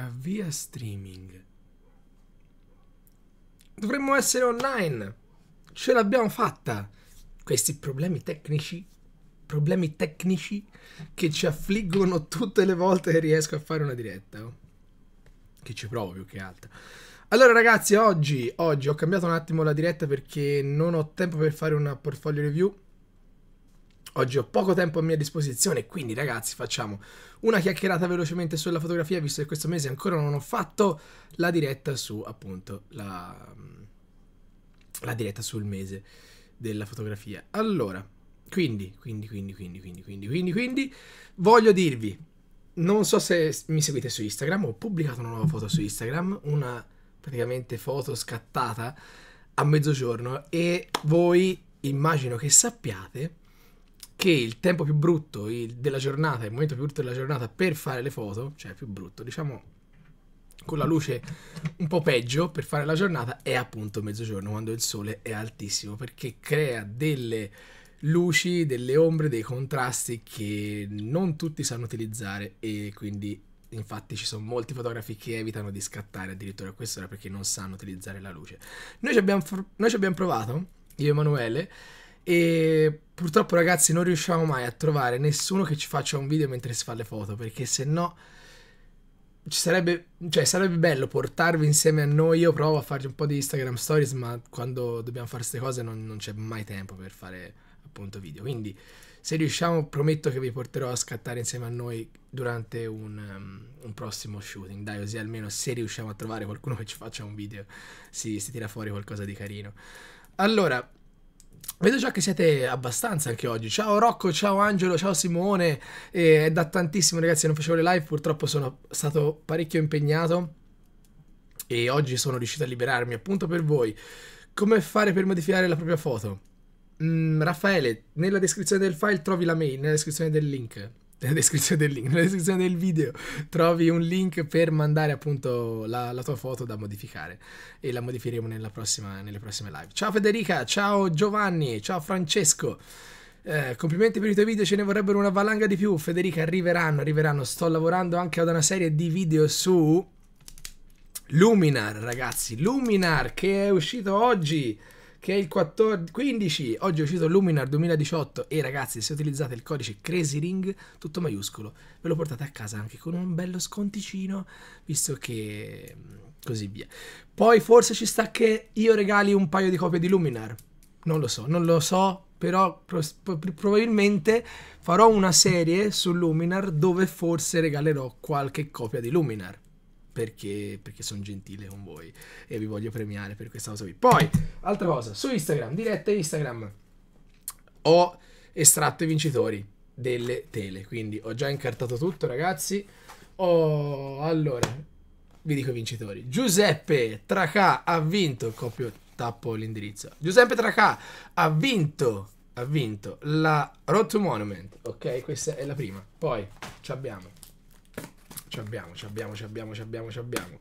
Eh, via streaming. Dovremmo essere online. Ce l'abbiamo fatta. Questi problemi tecnici, problemi tecnici che ci affliggono tutte le volte che riesco a fare una diretta. Oh. Che ci provo più che altro. Allora ragazzi, oggi, oggi ho cambiato un attimo la diretta perché non ho tempo per fare una portfolio review Oggi ho poco tempo a mia disposizione, quindi ragazzi facciamo una chiacchierata velocemente sulla fotografia, visto che questo mese ancora non ho fatto la diretta su appunto la, la diretta sul mese della fotografia. Allora, quindi, quindi, quindi, quindi, quindi, quindi, quindi, quindi, voglio dirvi, non so se mi seguite su Instagram, ho pubblicato una nuova foto su Instagram, una praticamente foto scattata a mezzogiorno e voi immagino che sappiate che il tempo più brutto il, della giornata, il momento più brutto della giornata per fare le foto, cioè più brutto, diciamo con la luce un po' peggio per fare la giornata, è appunto mezzogiorno, quando il sole è altissimo, perché crea delle luci, delle ombre, dei contrasti che non tutti sanno utilizzare e quindi infatti ci sono molti fotografi che evitano di scattare addirittura a quest'ora perché non sanno utilizzare la luce. Noi ci abbiamo, noi ci abbiamo provato, io e Emanuele, e purtroppo ragazzi non riusciamo mai a trovare nessuno che ci faccia un video mentre si fa le foto, perché se no ci sarebbe, cioè, sarebbe bello portarvi insieme a noi. Io provo a farvi un po' di Instagram stories, ma quando dobbiamo fare queste cose non, non c'è mai tempo per fare appunto video. Quindi, se riusciamo, prometto che vi porterò a scattare insieme a noi durante un, um, un prossimo shooting. Dai, così almeno se riusciamo a trovare qualcuno che ci faccia un video, si, si tira fuori qualcosa di carino. Allora, Vedo già che siete abbastanza anche oggi. Ciao Rocco, ciao Angelo, ciao Simone. Eh, è da tantissimo ragazzi, non facevo le live, purtroppo sono stato parecchio impegnato e oggi sono riuscito a liberarmi appunto per voi. Come fare per modificare la propria foto? Mm, Raffaele, nella descrizione del file trovi la mail, nella descrizione del link nella descrizione del link, nella descrizione del video trovi un link per mandare appunto la, la tua foto da modificare e la modifieremo prossima, nelle prossime live. Ciao Federica, ciao Giovanni, ciao Francesco. Eh, complimenti per i tuoi video, ce ne vorrebbero una valanga di più. Federica, arriveranno, arriveranno. Sto lavorando anche ad una serie di video su Luminar, ragazzi. Luminar che è uscito oggi che è il 14, 15. Oggi è uscito Luminar 2018 e ragazzi se utilizzate il codice Crazy Ring, tutto maiuscolo, ve lo portate a casa anche con un bello sconticino, visto che mm, così via. Poi forse ci sta che io regali un paio di copie di Luminar. Non lo so, non lo so, però probabilmente farò una serie su Luminar dove forse regalerò qualche copia di Luminar perché, perché sono gentile con voi e vi voglio premiare per questa cosa qui. Poi, altra cosa, su Instagram, diretta Instagram, ho estratto i vincitori delle tele, quindi ho già incartato tutto ragazzi. Oh, allora, vi dico i vincitori. Giuseppe Tracà ha vinto, copio, tappo l'indirizzo. Giuseppe Tracà ha vinto, ha vinto la Road to Monument, ok? Questa è la prima. Poi, ci abbiamo ci abbiamo, ci abbiamo, ci abbiamo, ci abbiamo, ci abbiamo.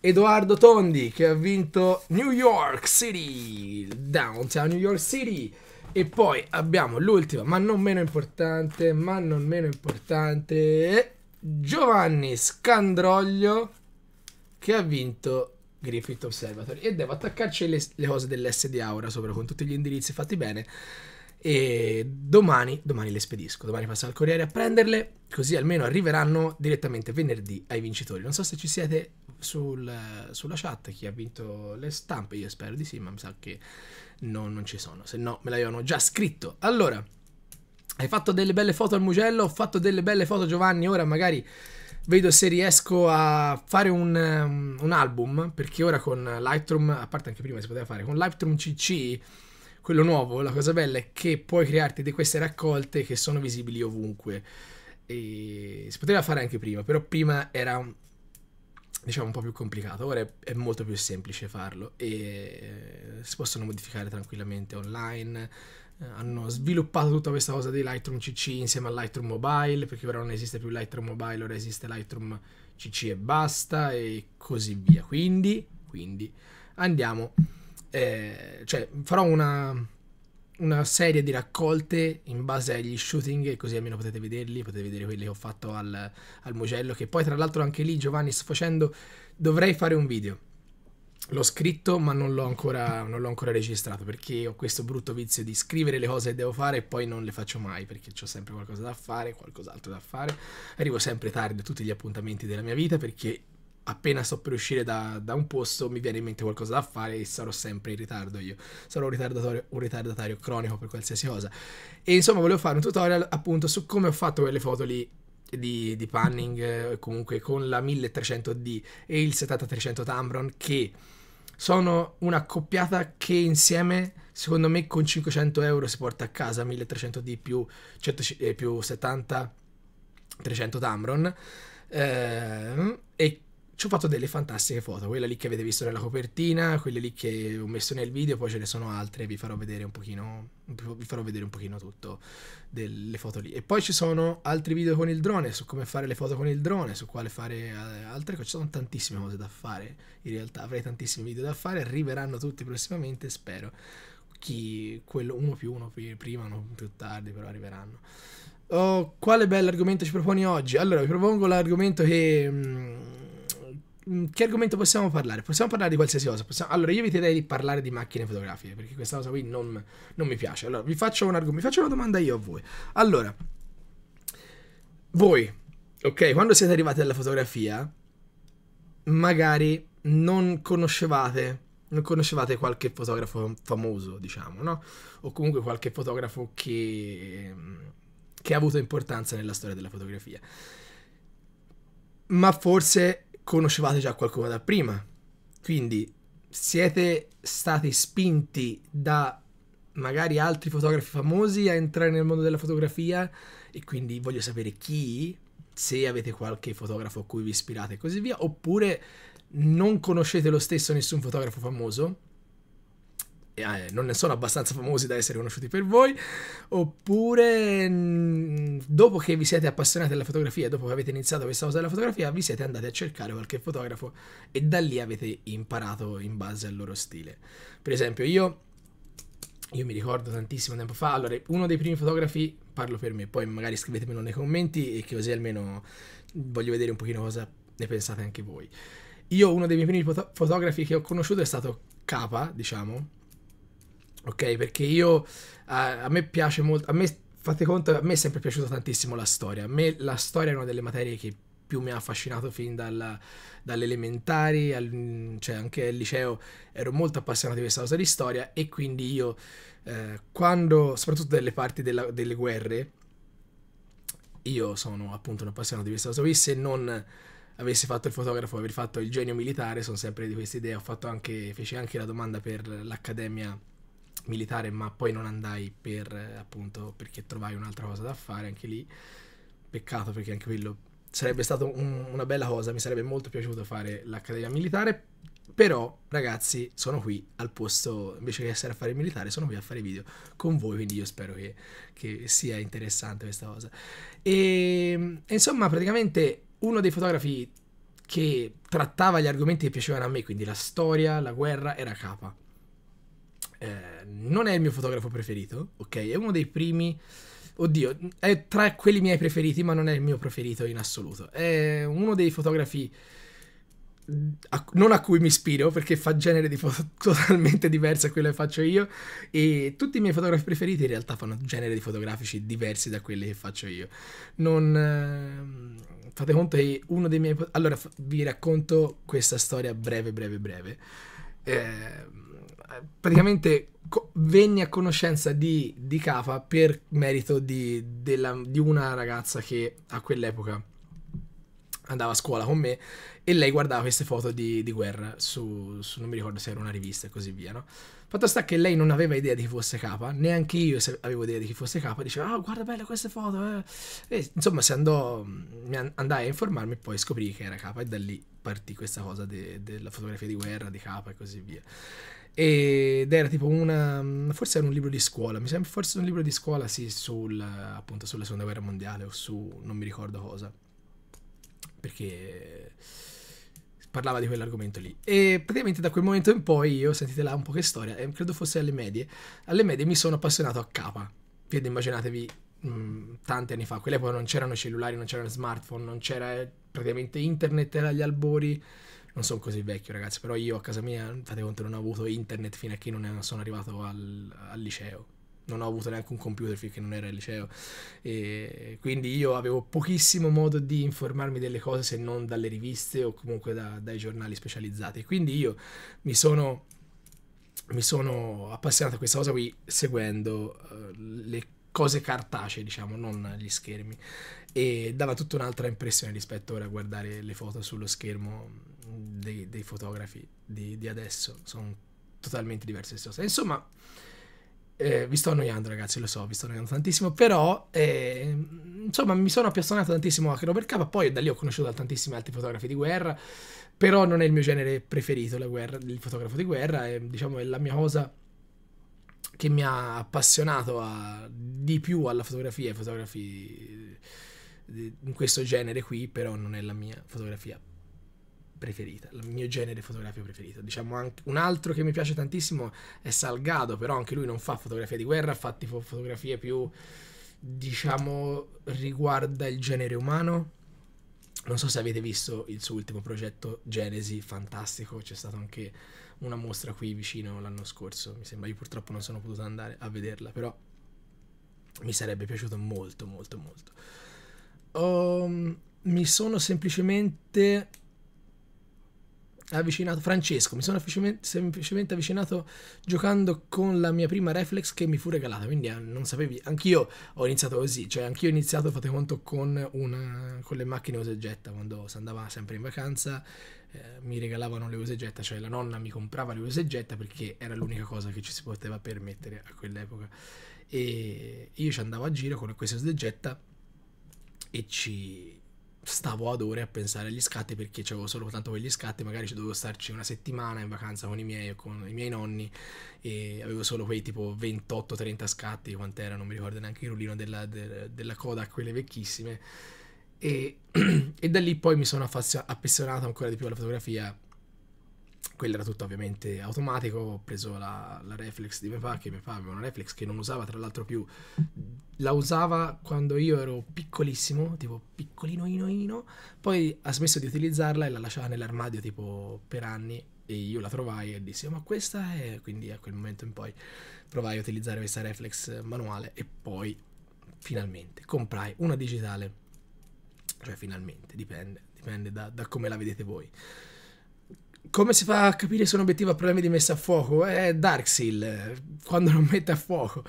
Edoardo Tondi che ha vinto New York City, Downtown New York City. E poi abbiamo l'ultima, ma non meno importante, ma non meno importante, Giovanni Scandroglio che ha vinto Griffith Observatory. E devo attaccarci le, le cose dell'SD Aura sopra con tutti gli indirizzi fatti bene e domani, domani le spedisco, domani passa al corriere a prenderle, così almeno arriveranno direttamente venerdì ai vincitori. Non so se ci siete sul, sulla chat, chi ha vinto le stampe, io spero di sì, ma mi sa che no, non ci sono, se no me l'avevano già scritto. Allora, hai fatto delle belle foto al Mugello, ho fatto delle belle foto Giovanni, ora magari vedo se riesco a fare un, um, un album, perché ora con Lightroom, a parte anche prima si poteva fare, con Lightroom CC quello nuovo, la cosa bella è che puoi crearti di queste raccolte che sono visibili ovunque. E si poteva fare anche prima, però prima era un, diciamo un po' più complicato, ora è, è molto più semplice farlo e eh, si possono modificare tranquillamente online. Eh, hanno sviluppato tutta questa cosa di Lightroom CC insieme a Lightroom Mobile, perché ora non esiste più Lightroom Mobile, ora esiste Lightroom CC e basta e così via. Quindi, quindi andiamo eh, cioè farò una, una serie di raccolte in base agli shooting, così almeno potete vederli, potete vedere quelli che ho fatto al, al Mugello, che poi tra l'altro anche lì Giovanni sto facendo, dovrei fare un video. L'ho scritto ma non l'ho, ancora, non l'ho ancora registrato perché ho questo brutto vizio di scrivere le cose che devo fare e poi non le faccio mai perché ho sempre qualcosa da fare, qualcos'altro da fare. Arrivo sempre tardi a tutti gli appuntamenti della mia vita perché appena sto per uscire da, da, un posto mi viene in mente qualcosa da fare e sarò sempre in ritardo io. Sarò un, un ritardatario, cronico per qualsiasi cosa. E insomma volevo fare un tutorial appunto su come ho fatto quelle foto lì di, di panning eh, comunque con la 1300D e il 7300 Tamron che sono una coppiata che insieme secondo me con 500 euro si porta a casa 1300D più, 100, eh, più 70 300 Tamron eh, e ci ho fatto delle fantastiche foto, quella lì che avete visto nella copertina, quelle lì che ho messo nel video, poi ce ne sono altre, vi farò vedere un pochino, vi farò vedere un pochino tutto delle foto lì. E poi ci sono altri video con il drone, su come fare le foto con il drone, su quale fare eh, altre cose, ci sono tantissime cose da fare, in realtà avrei tantissimi video da fare, arriveranno tutti prossimamente, spero. Chi, quello uno più uno prima, uno più tardi, però arriveranno. Oh, quale bell'argomento ci proponi oggi? Allora, vi propongo l'argomento che... Mh, mm, Mm, che argomento possiamo parlare? Possiamo parlare di qualsiasi cosa. Possiamo... Allora, io vi direi di parlare di macchine fotografiche, perché questa cosa qui non, non mi piace. Allora, vi faccio, un vi faccio una domanda io a voi. Allora, voi, ok, quando siete arrivati alla fotografia, magari non conoscevate, non conoscevate qualche fotografo famoso, diciamo, no? O comunque qualche fotografo che, che ha avuto importanza nella storia della fotografia. Ma forse conoscevate già qualcuno da prima. Quindi siete stati spinti da magari altri fotografi famosi a entrare nel mondo della fotografia e quindi voglio sapere chi, se avete qualche fotografo a cui vi ispirate e così via, oppure non conoscete lo stesso nessun fotografo famoso eh, eh, non ne sono abbastanza famosi da essere conosciuti per voi, oppure mm, dopo che vi siete appassionati alla fotografia, dopo che avete iniziato questa cosa della fotografia, vi siete andati a cercare qualche fotografo e da lì avete imparato in base al loro stile. Per esempio io, io mi ricordo tantissimo tempo fa, allora uno dei primi fotografi, parlo per me, poi magari scrivetemelo nei commenti e così almeno voglio vedere un pochino cosa ne pensate anche voi. Io uno dei miei primi foto fotografi che ho conosciuto è stato Capa, diciamo, ok? Perché io a, a me piace molto, a me fate conto, a me è sempre piaciuta tantissimo la storia. A me la storia è una delle materie che più mi ha affascinato fin dalla, dalle elementari, al, cioè anche al liceo ero molto appassionato di questa cosa di storia e quindi io eh, quando, soprattutto delle parti della, delle guerre, io sono appunto un appassionato di questa cosa qui, se non avessi fatto il fotografo, aver fatto il genio militare, sono sempre di questa idea, ho fatto anche, feci anche la domanda per l'accademia militare, ma poi non andai per eh, appunto perché trovai un'altra cosa da fare anche lì. Peccato perché anche quello sarebbe stato un, una bella cosa, mi sarebbe molto piaciuto fare l'accademia militare. Però, ragazzi, sono qui al posto, invece che essere a fare il militare, sono qui a fare video con voi, quindi io spero che, che sia interessante questa cosa. E, insomma, praticamente uno dei fotografi che trattava gli argomenti che piacevano a me, quindi la storia, la guerra, era Capa eh, non è il mio fotografo preferito, ok? È uno dei primi... Oddio, è tra quelli miei preferiti, ma non è il mio preferito in assoluto. È uno dei fotografi a, non a cui mi ispiro perché fa genere di foto totalmente diverso a quello che faccio io e tutti i miei fotografi preferiti in realtà fanno genere di fotografici diversi da quelli che faccio io non eh, fate conto che uno dei miei allora vi racconto questa storia breve breve breve eh, praticamente co- venne a conoscenza di, di Capa per merito di, della, di una ragazza che a quell'epoca andava a scuola con me e lei guardava queste foto di, di guerra su, su, non mi ricordo se era una rivista e così via, no? Fatto sta che lei non aveva idea di chi fosse capa, neanche io avevo idea di chi fosse capa, diceva, oh, guarda belle queste foto, eh. e, insomma, se andò, mm, andai a informarmi e poi scoprì che era capa e da lì partì questa cosa de, della fotografia di guerra, di capa e così via ed era tipo una mm, forse era un libro di scuola mi sembra forse un libro di scuola sì sul, appunto sulla seconda guerra mondiale o su non mi ricordo cosa perché parlava di quell'argomento lì e praticamente da quel momento in poi io sentite là un po' che storia e eh, credo fosse alle medie alle medie mi sono appassionato a capa quindi immaginatevi mm, tanti anni fa a quell'epoca non c'erano cellulari non c'erano smartphone non c'era eh, praticamente internet era agli albori non sono così vecchio ragazzi, però io a casa mia, fate conto, non ho avuto internet fino a che non sono arrivato al, al liceo non ho avuto neanche un computer finché non ero al liceo e quindi io avevo pochissimo modo di informarmi delle cose se non dalle riviste o comunque da, dai giornali specializzati quindi io mi sono, mi sono appassionato a questa cosa qui seguendo uh, le cose cartacee diciamo non gli schermi e dava tutta un'altra impressione rispetto ora a guardare le foto sullo schermo dei, dei fotografi di, di, adesso sono totalmente diverse stesse. Insomma, eh, vi sto annoiando, ragazzi, lo so, vi sto annoiando tantissimo. Però, eh, insomma, mi sono appassionato tantissimo a Robert Capa. Poi da lì ho conosciuto tantissimi altri fotografi di guerra. Però non è il mio genere preferito, la guerra, il fotografo di guerra. È, diciamo, è la mia cosa che mi ha appassionato a, di più alla fotografia, ai fotografi in questo genere qui, però non è la mia fotografia preferita, il mio genere fotografico preferito. Diciamo anche, un altro che mi piace tantissimo è Salgado, però anche lui non fa fotografia di guerra, fa tipo fotografie più diciamo riguarda il genere umano. Non so se avete visto il suo ultimo progetto Genesi, fantastico, c'è stata anche una mostra qui vicino l'anno scorso, mi sembra, io purtroppo non sono potuto andare a vederla, però mi sarebbe piaciuto molto molto molto. Um, mi sono semplicemente avvicinato Francesco, mi sono semplicemente avvicinato giocando con la mia prima reflex che mi fu regalata, quindi eh, non sapevi, anch'io ho iniziato così, cioè anch'io ho iniziato, fate conto, con, una, con le macchine usegetta, quando si andava sempre in vacanza eh, mi regalavano le usegetta, cioè la nonna mi comprava le usegetta perché era l'unica cosa che ci si poteva permettere a quell'epoca e io ci andavo a giro con queste usegetta e ci stavo ad ore a pensare agli scatti perché avevo solo tanto quegli scatti, magari ci dovevo starci una settimana in vacanza con i miei o con i miei nonni e avevo solo quei tipo 28-30 scatti, quant'era, non mi ricordo neanche il rullino della, de, della coda, quelle vecchissime. E, e, da lì poi mi sono affazio- appassionato ancora di più alla fotografia quello era tutto ovviamente automatico, ho preso la, la reflex di mio papà, che mio papà aveva una reflex che non usava tra l'altro più, la usava quando io ero piccolissimo, tipo piccolino ino ino, poi ha smesso di utilizzarla e la lasciava nell'armadio tipo per anni e io la trovai e dissi oh, ma questa è, quindi a quel momento in poi provai a utilizzare questa reflex manuale e poi finalmente comprai una digitale, cioè finalmente, dipende, dipende da, da come la vedete voi. Come si fa a capire se un obiettivo ha problemi di messa a fuoco? È Darkseal, quando non mette a fuoco.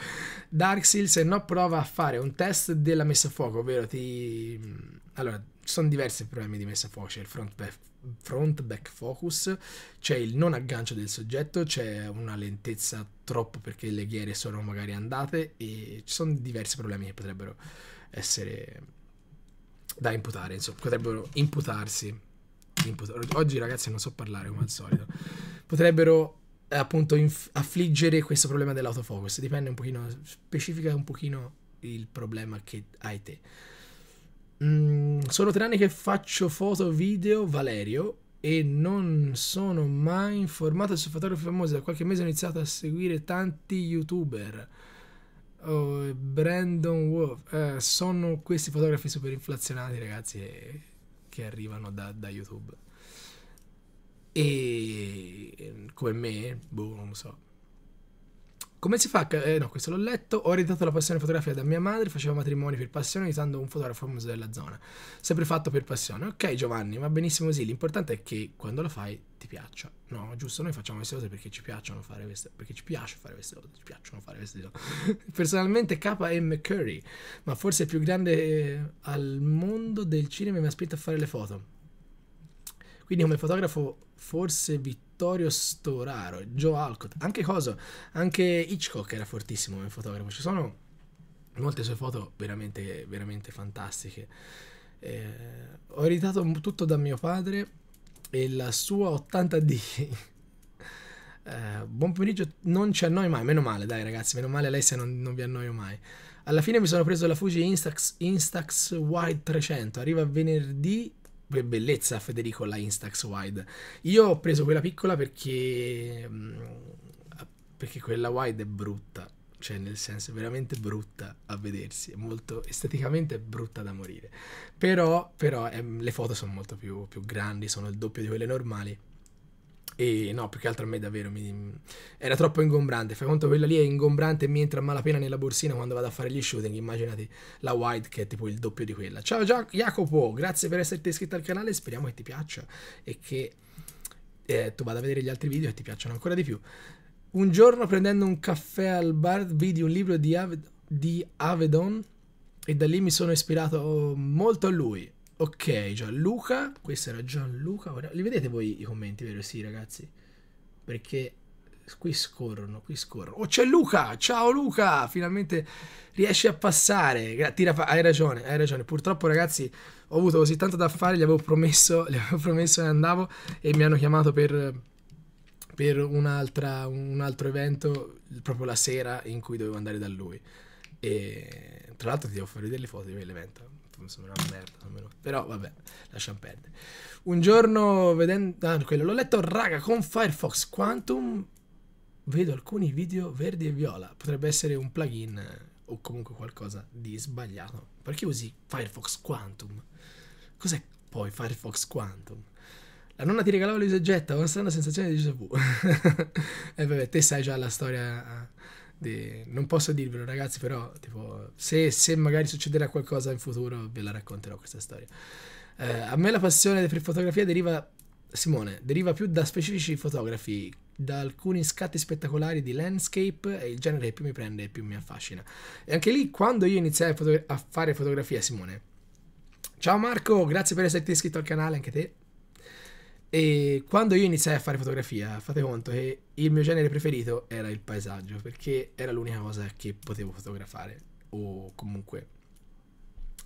Darkseal se no prova a fare un test della messa a fuoco, ovvero ti... Allora, ci sono diversi problemi di messa a fuoco, c'è il front back, front back focus, c'è il non aggancio del soggetto, c'è una lentezza troppo perché le ghiere sono magari andate e ci sono diversi problemi che potrebbero essere da imputare, insomma, potrebbero imputarsi oggi ragazzi non so parlare come al solito, potrebbero eh, appunto affliggere questo problema dell'autofocus, dipende un pochino, specifica un pochino il problema che hai te. Mm, sono tre anni che faccio foto, video, Valerio, e non sono mai informato su fotografi famosi. Da qualche mese ho iniziato a seguire tanti youtuber. Oh, Brandon Wolf. Eh, sono questi fotografi super inflazionati, ragazzi. E che arrivano da, da YouTube. E come me, boh, non lo so. Come si fa? Eh, no, questo l'ho letto. Ho ereditato la passione fotografica da mia madre, facevo matrimoni per passione aiutando un fotografo famoso della zona. Sempre fatto per passione. Ok Giovanni, va benissimo così. L'importante è che quando lo fai ti piaccia. No, giusto, noi facciamo queste cose perché ci piacciono fare queste perché ci piace fare queste cose, ci piacciono fare queste cose. Personalmente KM Curry, ma forse il più grande eh, al mondo del cinema mi aspetta a fare le foto. Quindi come fotografo forse Vittorio Storaro, Joe Alcott, anche Coso, anche Hitchcock era fortissimo come fotografo, ci sono molte sue foto veramente, veramente fantastiche. Eh, ho ereditato tutto da mio padre e la sua 80D. eh, buon pomeriggio, non ci annoio mai, meno male, dai ragazzi, meno male lei se non, non vi annoio mai. Alla fine mi sono preso la Fuji Instax, Instax Wide 300, arriva venerdì che bellezza Federico la Instax Wide. Io ho preso quella piccola perché, mm, perché quella wide è brutta, cioè nel senso è veramente brutta a vedersi, è molto esteticamente è brutta da morire. Però, però eh, le foto sono molto più, più grandi, sono il doppio di quelle normali e no, più che altro a me davvero mi... era troppo ingombrante. Fai conto quella lì è ingombrante e mi entra a malapena nella borsina quando vado a fare gli shooting. Immaginate la wide che è tipo il doppio di quella. Ciao Jacopo, grazie per esserti iscritto al canale. Speriamo che ti piaccia e che eh, tu vada a vedere gli altri video e ti piacciono ancora di più. Un giorno prendendo un caffè al bar vidi un libro di, Ave... di Avedon e da lì mi sono ispirato molto a lui. Ok, Gianluca, questo era Gianluca. Li vedete voi i commenti, vero? Sì, ragazzi. Perché qui scorrono, qui scorrono. Oh, c'è Luca! Ciao Luca! Finalmente riesci a passare. tira pa hai ragione, hai ragione. Purtroppo, ragazzi, ho avuto così tanto da fare, gli avevo promesso, gli avevo promesso che andavo e mi hanno chiamato per, per un, un altro evento proprio la sera in cui dovevo andare da lui. E tra l'altro ti devo fare vedere le foto di quell'evento mi sembra una merda, almeno. però vabbè, lasciamo perdere. Un giorno vedendo, ah, quello l'ho letto, raga, con Firefox Quantum vedo alcuni video verdi e viola, potrebbe essere un plugin o comunque qualcosa di sbagliato. Perché usi Firefox Quantum? Cos'è poi Firefox Quantum? La nonna ti regalava l'usa getta, una strana sensazione di déjà vu. e vabbè, te sai già la storia ah. De... Non posso dirvelo ragazzi, però tipo, se, se, magari succederà qualcosa in futuro ve la racconterò questa storia. Eh, a me la passione per fotografia deriva, Simone, deriva più da specifici fotografi, da alcuni scatti spettacolari di landscape, è il genere che più mi prende e più mi affascina. E anche lì, quando io iniziai a, foto a fare fotografia, Simone, Ciao Marco, grazie per esserti iscritto al canale, anche te. E quando io iniziai a fare fotografia, fate conto che il mio genere preferito era il paesaggio, perché era l'unica cosa che potevo fotografare, o comunque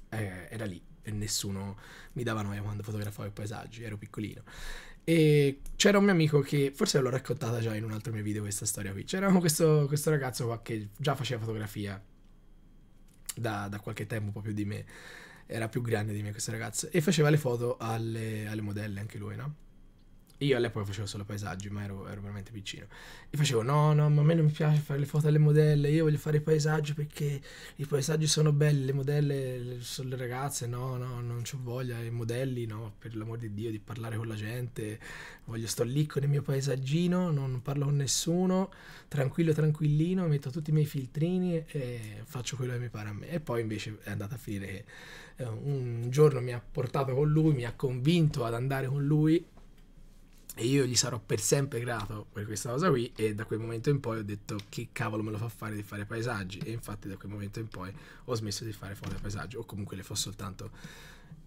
eh, era lì e nessuno mi dava noia quando fotografavo i paesaggi, ero piccolino. E c'era un mio amico che, forse l'ho raccontata già in un altro mio video questa storia qui, c'era questo, questo, ragazzo qua che già faceva fotografia da, da qualche tempo, un po' più di me, era più grande di me questo ragazzo, e faceva le foto alle, alle modelle anche lui, no? Io all'epoca facevo solo paesaggi, ma ero, ero, veramente piccino. E facevo, no, no, ma a me non mi piace fare le foto alle modelle, io voglio fare i paesaggi perché i paesaggi sono belli, le modelle sono le ragazze, no, no, non ho voglia, i modelli, no, per l'amor di Dio, di parlare con la gente, voglio, sto lì con il mio paesaggino, non parlo con nessuno, tranquillo, tranquillino, metto tutti i miei filtrini e faccio quello che mi pare a me. E poi invece è andata a finire che eh, un giorno mi ha portato con lui, mi ha convinto ad andare con lui e io gli sarò per sempre grato per questa cosa qui e da quel momento in poi ho detto che cavolo me lo fa fare di fare paesaggi e infatti da quel momento in poi ho smesso di fare foto ai paesaggi o comunque le fo soltanto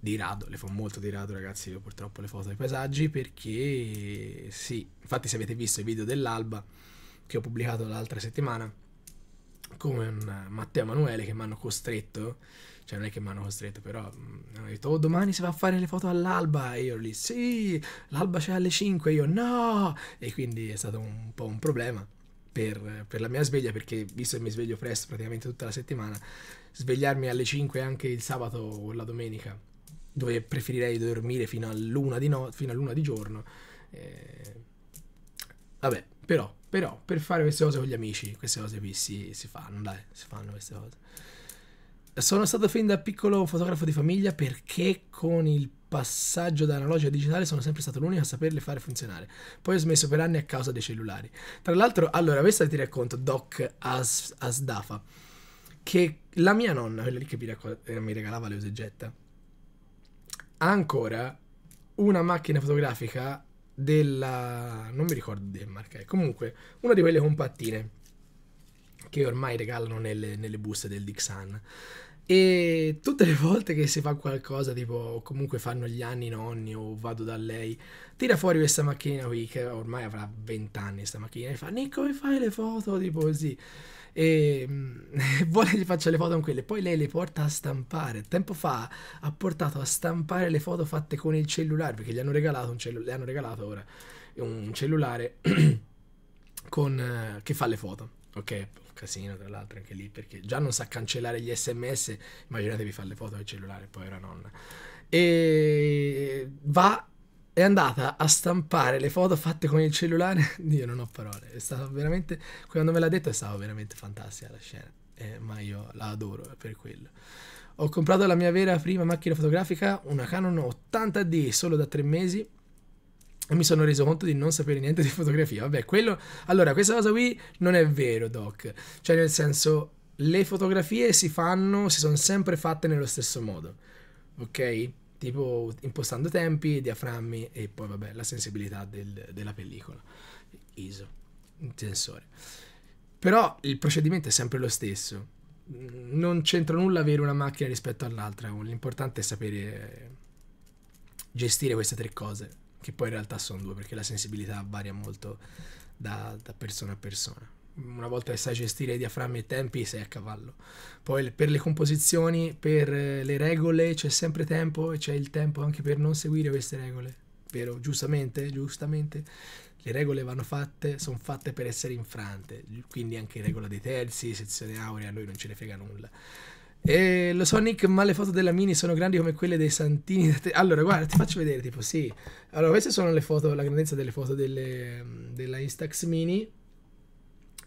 di rado, le fo molto di rado ragazzi io purtroppo le foto ai paesaggi perché sì, infatti se avete visto i video dell'alba che ho pubblicato l'altra settimana come Matteo Emanuele che mi hanno costretto cioè non è che mi hanno costretto, però mh, mm, hanno detto, oh domani si va a fare le foto all'alba, e io lì, sì, l'alba c'è alle 5, e io no, e quindi è stato un po' un problema per, per la mia sveglia, perché visto che mi sveglio presto praticamente tutta la settimana, svegliarmi alle 5 anche il sabato o la domenica, dove preferirei dormire fino all'una di, no fino all'una di giorno, eh, vabbè, però però per fare queste cose con gli amici, queste cose qui si, si fanno, dai, si fanno queste cose. Sono stato fin da piccolo fotografo di famiglia perché con il passaggio da analogico a digitale sono sempre stato l'unico a saperle fare funzionare. Poi ho smesso per anni a causa dei cellulari. Tra l'altro, allora, questa ti racconto, Doc As- Asdafa, che la mia nonna, quella lì che mi, racco- eh, mi regalava le usegetta, ha ancora una macchina fotografica della... non mi ricordo di marca, è comunque una di quelle compattine che ormai regalano nelle, nelle buste del Dixan. E tutte le volte che si fa qualcosa, tipo comunque fanno gli anni nonni o vado da lei, tira fuori questa macchina qui che ormai avrà 20 anni questa macchina e fa Nico mi fai le foto? Tipo così. E mm, vuole che faccia le foto con quelle, poi lei le porta a stampare. Tempo fa ha portato a stampare le foto fatte con il cellulare perché gli hanno regalato un, cellu- hanno regalato ora, un cellulare con, eh, che fa le foto ok? casino, tra l'altro, anche lì, perché già non sa cancellare gli sms, immaginatevi fare le foto al cellulare, poi era nonna. E va, è andata a stampare le foto fatte con il cellulare, io non ho parole, è stata veramente, quando me l'ha detto è stata veramente fantastica la scena, eh, ma io la adoro per quello. Ho comprato la mia vera prima macchina fotografica, una Canon 80D, solo da tre mesi, e mi sono reso conto di non sapere niente di fotografia. Vabbè, quello. Allora, questa cosa qui non è vero, Doc. Cioè, nel senso, le fotografie si fanno, si sono sempre fatte nello stesso modo. Ok? Tipo impostando tempi, diaframmi e poi, vabbè, la sensibilità del, della pellicola. ISO, sensore. Però il procedimento è sempre lo stesso. Non c'entra nulla avere una macchina rispetto all'altra. L'importante è sapere gestire queste tre cose che poi in realtà sono due perché la sensibilità varia molto da, da persona a persona. Una volta che sai gestire i diaframmi e i tempi sei a cavallo. Poi per le composizioni, per eh, le regole c'è sempre tempo e c'è il tempo anche per non seguire queste regole. Vero? Giustamente, giustamente. Le regole vanno fatte, sono fatte per essere infrante, quindi anche regola dei terzi, sezione aurea, a noi non ce ne frega nulla e lo so, Nick, ma le foto della Mini sono grandi come quelle dei Santini. Allora, guarda, ti faccio vedere, tipo, sì. Allora, queste sono le foto, la grandezza delle foto delle, della Instax Mini,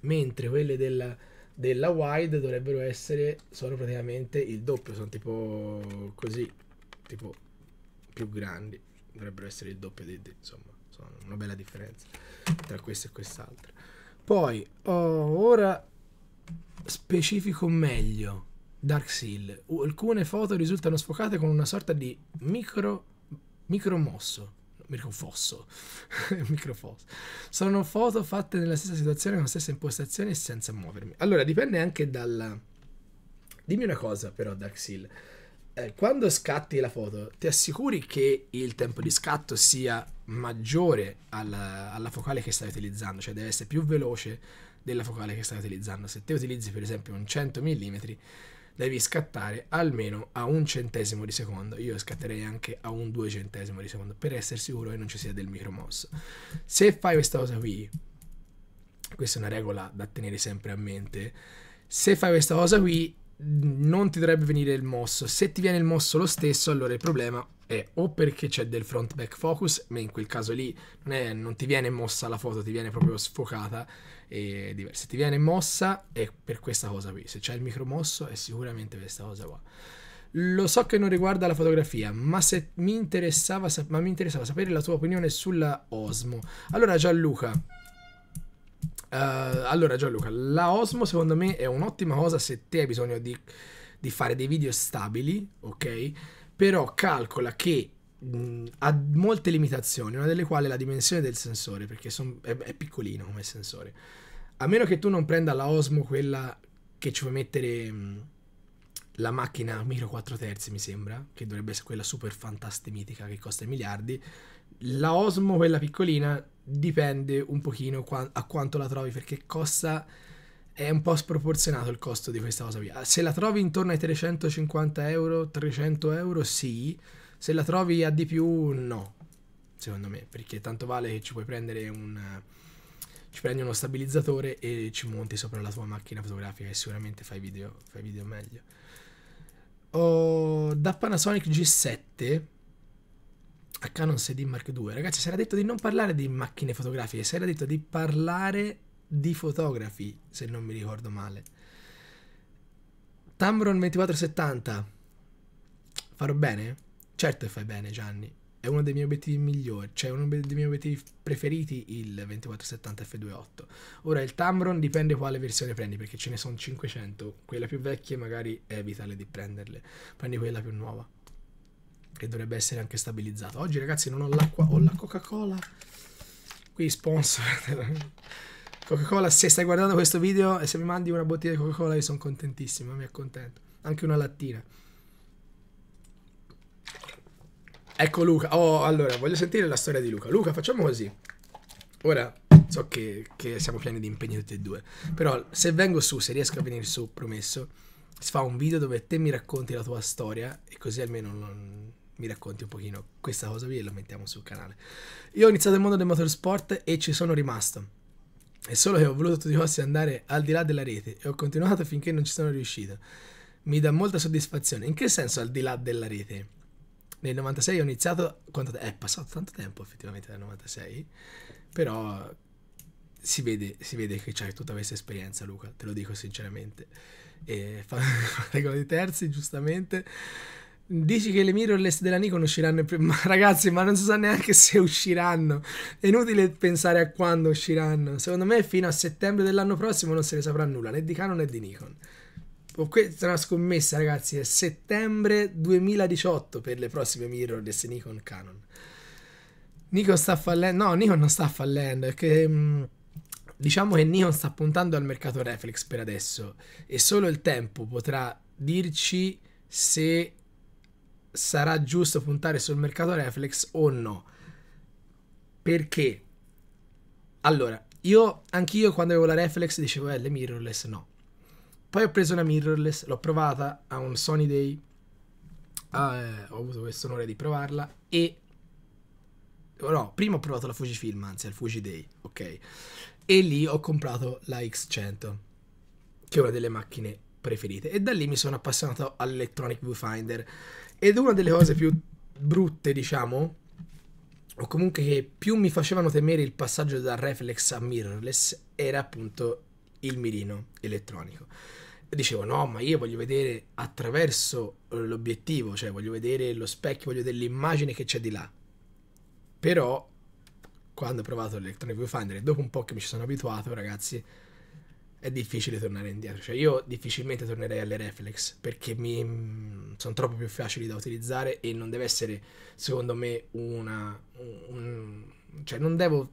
mentre quelle della, della Wide dovrebbero essere, sono praticamente il doppio, sono tipo così, tipo più grandi, dovrebbero essere il doppio di, di insomma, sono una bella differenza tra queste e quest'altra. Poi, oh, ora specifico meglio Dark Seal. Alcune foto risultano sfocate con una sorta di micro, micro mosso. Microfosso. Microfosso. Sono foto fatte nella stessa situazione, con la stessa impostazione e senza muovermi. Allora, dipende anche dalla... Dimmi una cosa però, Dark Seal. Eh, quando scatti la foto, ti assicuri che il tempo di scatto sia maggiore alla, alla focale che stai utilizzando, cioè deve essere più veloce della focale che stai utilizzando. Se te utilizzi per esempio un 100 mm, devi scattare almeno a un centesimo di secondo. Io scatterei anche a un due centesimo di secondo per essere sicuro che non ci sia del micromouse. Se fai questa cosa qui, questa è una regola da tenere sempre a mente. Se fai questa cosa qui, non ti dovrebbe venire il mosso. Se ti viene il mosso lo stesso, allora il problema è o perché c'è del front back focus, ma in quel caso lì non, è, non ti viene mossa la foto, ti viene proprio sfocata e diverse. Ti viene mossa è per questa cosa qui, se c'è il micromosso è sicuramente per questa cosa qua. Lo so che non riguarda la fotografia, ma, se mi, interessava, ma mi interessava sapere la tua opinione sulla Osmo. Allora Gianluca, uh, allora Gianluca, la Osmo secondo me è un'ottima cosa se te hai bisogno di, di fare dei video stabili, ok? Però calcola che mh, ha molte limitazioni, una delle quali è la dimensione del sensore, perché son, è, è, piccolino come sensore. A meno che tu non prenda la Osmo, quella che ci puoi mettere mh, la macchina Miro 4 terzi, mi sembra, che dovrebbe essere quella super fantastica che costa i miliardi. La Osmo, quella piccolina, dipende un pochino a quanto la trovi, perché costa è un po' sproporzionato il costo di questa cosa via. Se la trovi intorno ai 350 euro, 300 euro, sì, se la trovi a di più, no. Secondo me, perché tanto vale che ci puoi prendere un. Ci prendi uno stabilizzatore e ci monti sopra la tua macchina fotografica e sicuramente fai video, fai video meglio. Oh, da Panasonic G7 a Canon 6D Mark II. Ragazzi, si era detto di non parlare di macchine fotografiche, si era detto di parlare di fotografi, se non mi ricordo male. Tamron 2470. Farò bene? Certo che fai bene Gianni, è uno dei miei obiettivi migliori, cioè uno dei miei obiettivi preferiti il 2470 F28. Ora il Tamron dipende quale versione prendi, perché ce ne sono 500, Quella più vecchia magari evita di prenderle, prendi quella più nuova, che dovrebbe essere anche stabilizzata. Oggi ragazzi non ho l'acqua, ho la Coca-Cola, qui sponsor. Coca-Cola, se stai guardando questo video e se mi mandi una bottiglia di Coca-Cola io sono contentissimo, mi accontento. Anche una lattina. Ecco Luca. Oh, allora, voglio sentire la storia di Luca. Luca, facciamo così. Ora, so che, che siamo pieni di impegni tutti e due. Però, se vengo su, se riesco a venire su, promesso, si fa un video dove te mi racconti la tua storia e così almeno non, mi racconti un pochino questa cosa qui e la mettiamo sul canale. Io ho iniziato il mondo del motorsport e ci sono rimasto. È solo che ho voluto tutti i costi andare al di là della rete e ho continuato finché non ci sono riuscito. Mi dà molta soddisfazione. In che senso al di là della rete? nel 96 ho iniziato, quanto, è passato tanto tempo effettivamente dal 96, però si vede, si vede che c'è tutta questa esperienza Luca, te lo dico sinceramente. E fa regola di terzi, giustamente. Dici che le mirrorless della Nikon usciranno, pre- ma ragazzi, ma non si so sa neanche se usciranno. È inutile pensare a quando usciranno. Secondo me fino a settembre dell'anno prossimo non se ne saprà nulla, né di Canon né di Nikon questa è una scommessa, ragazzi. È settembre 2018 per le prossime mirrorless Nikon Canon. Nikon sta fallendo. No, Nikon non sta fallendo. È che. Mm, diciamo che Nikon sta puntando al mercato reflex per adesso. E solo il tempo potrà dirci se sarà giusto puntare sul mercato reflex o no. Perché? Allora, io anch'io quando avevo la reflex dicevo, eh, le mirrorless no poi ho preso una mirrorless, l'ho provata a un Sony Day, uh, ho avuto questo onore di provarla e... No, prima ho provato la Fujifilm, anzi al Fuji Day, ok? E lì ho comprato la X100, che è una delle macchine preferite. E da lì mi sono appassionato all'Electronic Viewfinder. Ed una delle cose più brutte, diciamo, o comunque che più mi facevano temere il passaggio da reflex a mirrorless, era appunto il mirino elettronico. Dicevo no, ma io voglio vedere attraverso eh, l'obiettivo, cioè voglio vedere lo specchio, voglio vedere l'immagine che c'è di là. Però quando ho provato l'Electronic Viewfinder e dopo un po' che mi ci sono abituato, ragazzi, è difficile tornare indietro. Cioè, io difficilmente tornerei alle reflex perché mi, mm, sono troppo più facili da utilizzare e non deve essere, secondo me, una. Un, cioè, non devo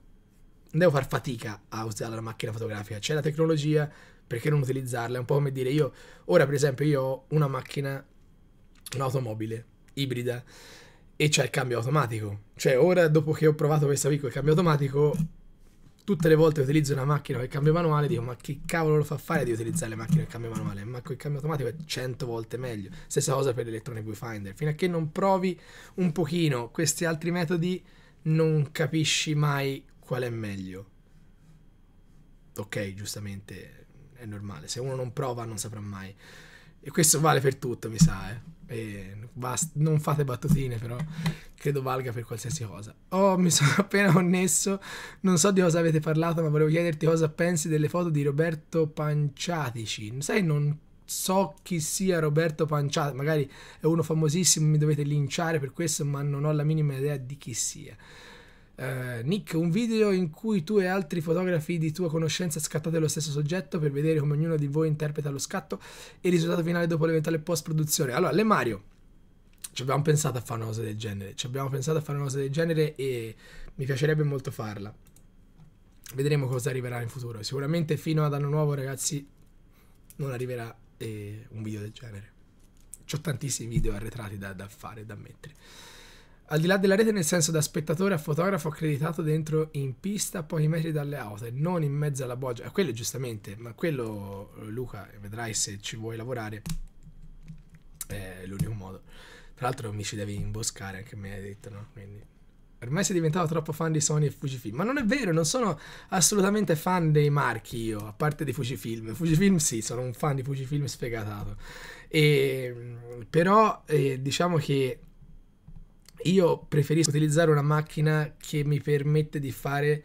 devo far fatica a usare la macchina fotografica. C'è la tecnologia, perché non utilizzarla? È un po' come dire io, ora per esempio io ho una macchina, un'automobile ibrida e c'è il cambio automatico. Cioè ora dopo che ho provato questa piccola con il cambio automatico, tutte le volte che utilizzo una macchina con il cambio manuale dico ma che cavolo lo fa fare di utilizzare le macchine con il cambio manuale? Ma con il cambio automatico è 100 volte meglio. Stessa cosa per l'electronic viewfinder. Fino a che non provi un pochino questi altri metodi non capisci mai qual è meglio. Ok, giustamente è normale, se uno non prova non saprà mai. E questo vale per tutto, mi sa, eh. E basta, non fate battutine, però credo valga per qualsiasi cosa. Oh, mi sono appena connesso. Non so di cosa avete parlato, ma volevo chiederti cosa pensi delle foto di Roberto Panciatici. Sai, non so chi sia Roberto Panciatici, magari è uno famosissimo, mi dovete linciare per questo, ma non ho la minima idea di chi sia. Uh, Nick, un video in cui tu e altri fotografi di tua conoscenza scattate lo stesso soggetto per vedere come ognuno di voi interpreta lo scatto e il risultato finale dopo l'eventuale post-produzione. Allora, le Mario, ci abbiamo pensato a fare una cosa del genere, ci abbiamo pensato a fare una cosa del genere e mi piacerebbe molto farla. Vedremo cosa arriverà in futuro. Sicuramente fino ad anno nuovo, ragazzi, non arriverà eh, un video del genere. Ho tantissimi video arretrati da, da fare, da mettere. Al di là della rete, nel senso da spettatore a fotografo accreditato dentro in pista, a pochi metri dalle auto e non in mezzo alla bolgia. Ah, quello giustamente, ma quello, Luca, vedrai se ci vuoi lavorare, è l'unico modo. Tra l'altro mi ci devi imboscare, anche me hai detto, no? Quindi... Ormai sei diventato troppo fan di Sony e Fujifilm. Ma non è vero, non sono assolutamente fan dei marchi io, a parte di Fujifilm. Fujifilm sì, sono un fan di Fujifilm sfegatato. E, però eh, diciamo che io preferisco utilizzare una macchina che mi permette di fare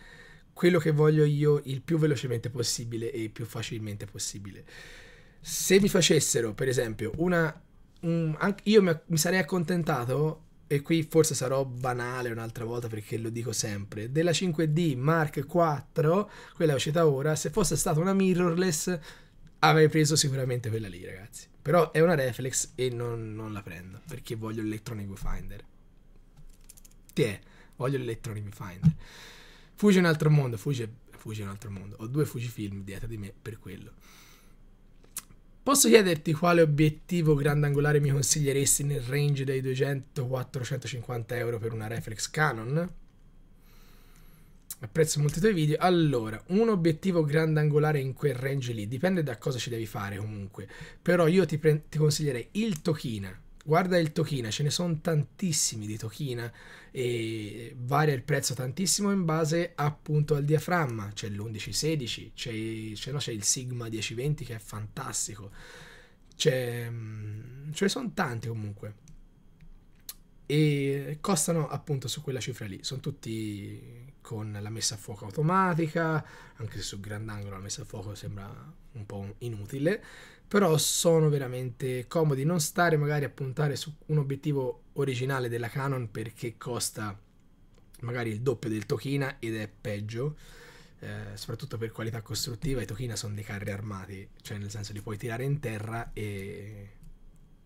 quello che voglio io il più velocemente possibile e il più facilmente possibile. Se mi facessero, per esempio, una... Un, io mi, mi sarei accontentato e qui forse sarò banale un'altra volta perché lo dico sempre, della 5D Mark 4, quella uscita ora, se fosse stata una mirrorless avrei preso sicuramente quella lì ragazzi. Però è una reflex e non, non la prendo perché voglio l'electronic finder te, eh. voglio l'Electronic Viewfinder. Fuji è un altro mondo, Fuji Fuji è un altro mondo. Ho due Fujifilm dietro di me per quello. Posso chiederti quale obiettivo grandangolare mi consiglieresti nel range dei 200-450 euro per una reflex Canon? Apprezzo molto i tuoi video. Allora, un obiettivo grandangolare in quel range lì dipende da cosa ci devi fare comunque. Però io ti, ti consiglierei il Tokina guarda il Tokina, ce ne sono tantissimi di Tokina e varia il prezzo tantissimo in base appunto al diaframma, c'è l'1116, 16 c'è, no, c'è il Sigma 1020 che è fantastico, c'è, mm, ce ne sono tanti comunque e costano appunto su quella cifra lì, sono tutti con la messa a fuoco automatica, anche se su grandangolo la messa a fuoco sembra un po' inutile, però sono veramente comodi non stare magari a puntare su un obiettivo originale della Canon perché costa magari il doppio del Tokina ed è peggio. Eh, soprattutto per qualità costruttiva, i Tokina sono dei carri armati, cioè nel senso li puoi tirare in terra e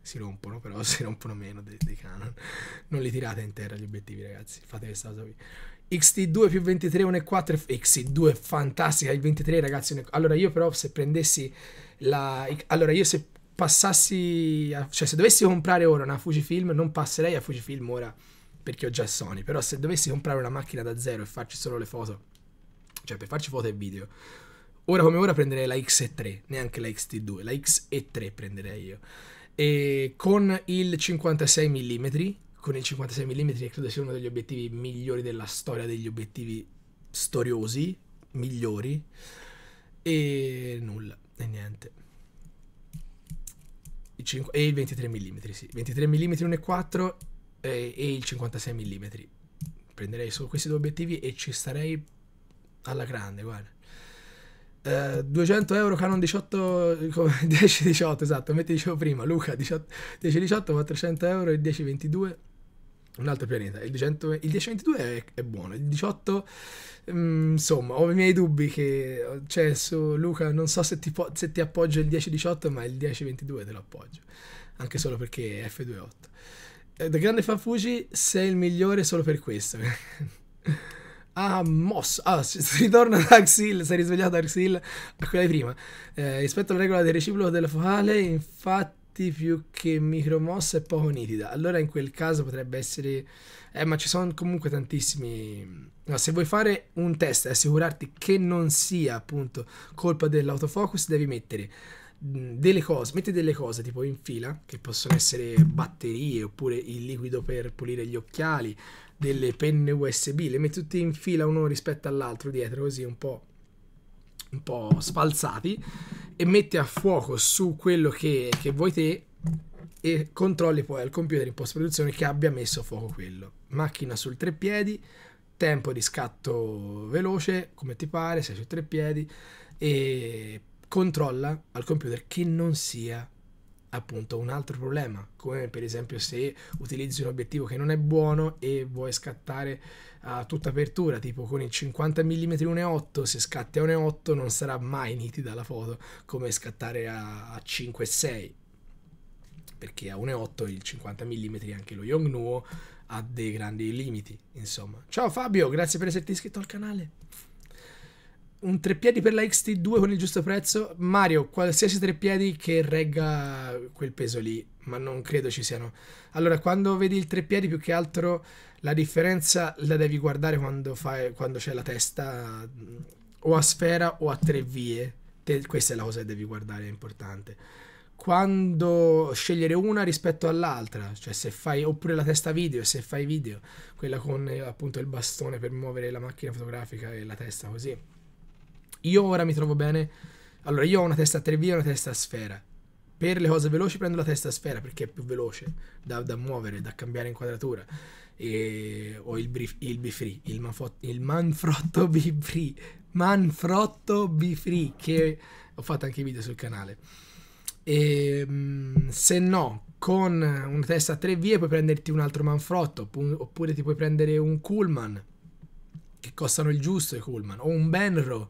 si rompono, però si rompono meno dei, dei Canon. Non li tirate in terra gli obiettivi, ragazzi. Fate questa cosa qui. XT2 più 23 1 e 4. XT2 è fantastica il 23 ragazzi ne... allora io però se prendessi la allora io se passassi a... cioè se dovessi comprare ora una Fujifilm non passerei a Fujifilm ora perché ho già Sony però se dovessi comprare una macchina da zero e farci solo le foto cioè per farci foto e video ora come ora prenderei la XE3 neanche la XT2 la XE3 prenderei io e con il 56 mm con il 56 mm e credo sia uno degli obiettivi migliori della storia degli obiettivi storiosi, migliori e nulla, e niente. Il 5, e il 23 mm, sì, 23 mm 1.4 e, e il 56 mm. Prenderei solo questi due obiettivi e ci starei alla grande, guarda. Uh, eh, 200 euro Canon 18 10 18 esatto come ti dicevo prima Luca 10 18 400 euro e 10 22 un altro pianeta. Il, 200, il 1022 è, è, buono, il 18, mh, mm, insomma, ho i miei dubbi che, cioè, su Luca, non so se ti, se ti appoggio il 1018, ma il 1022 te lo appoggio, anche solo perché è F28. Eh, da grande fan Fuji sei il migliore solo per questo. Ah, mosso. Ah, ritorno ad Axil. Sei risvegliato Axil a quella di prima. Eh, rispetto alla regola del reciproco della focale, infatti più che micromossa e poco nitida. Allora in quel caso potrebbe essere... Eh, ma ci sono comunque tantissimi... No, se vuoi fare un test e assicurarti che non sia appunto colpa dell'autofocus, devi mettere mm, delle cose, metti delle cose tipo in fila, che possono essere batterie oppure il liquido per pulire gli occhiali, delle penne USB, le metti tutte in fila uno rispetto all'altro dietro, così un po' un po' sfalsati e metti a fuoco su quello che, che vuoi te e controlli poi al computer in post produzione che abbia messo a fuoco quello. Macchina sul tre piedi, tempo di scatto veloce come ti pare, sei su tre piedi e controlla al computer che non sia appunto un altro problema, come per esempio se utilizzi un obiettivo che non è buono e vuoi scattare a tutta apertura, tipo con il 50 mm 1.8, se scatti a 1.8 non sarà mai nitida la foto come scattare a, a 5.6 perché a 1.8 il 50 mm anche lo Yongnuo ha dei grandi limiti, insomma. Ciao Fabio, grazie per esserti iscritto al canale un treppiedi per la XT2 con il giusto prezzo. Mario, qualsiasi treppiedi che regga quel peso lì, ma non credo ci siano. Allora, quando vedi il treppiedi, più che altro la differenza la devi guardare quando, fai, quando c'è la testa o a sfera o a tre vie. Te, questa è la cosa che devi guardare, è importante. Quando scegliere una rispetto all'altra, cioè se fai oppure la testa video, se fai video, quella con eh, appunto il bastone per muovere la macchina fotografica e la testa così io ora mi trovo bene. Allora, io ho una testa a 3V e una testa a sfera. Per le cose veloci prendo la testa a sfera perché è più veloce da, da muovere, da cambiare inquadratura. E ho il, brief, il B-Free, il, manfo, il Manfrotto B-Free, Manfrotto B-Free che ho fatto anche video sul canale. E, ehm, se no, con una testa a 3 vie puoi prenderti un altro Manfrotto oppure ti puoi prendere un Coolman che costano il giusto i Coleman, o un Benro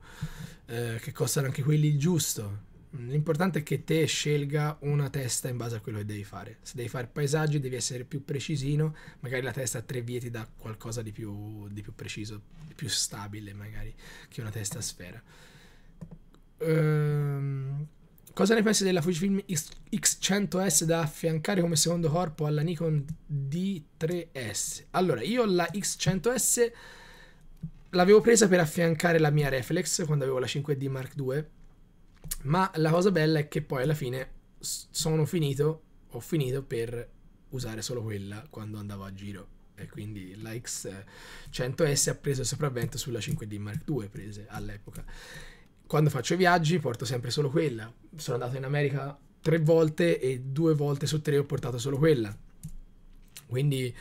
eh, che costano anche quelli il giusto. L'importante è che te scelga una testa in base a quello che devi fare. Se devi fare paesaggi devi essere più precisino, magari la testa a tre vie ti dà qualcosa di più, di più preciso, di più stabile magari che una testa a sfera. Ehm, cosa ne pensi della Fujifilm X100S da affiancare come secondo corpo alla Nikon D3S? Allora, io la X100S l'avevo presa per affiancare la mia reflex quando avevo la 5D Mark II, ma la cosa bella è che poi alla fine sono finito, ho finito per usare solo quella quando andavo a giro e quindi la X100S ha preso il sopravvento sulla 5D Mark II prese all'epoca. Quando faccio viaggi porto sempre solo quella, sono andato in America tre volte e due volte su tre ho portato solo quella. Quindi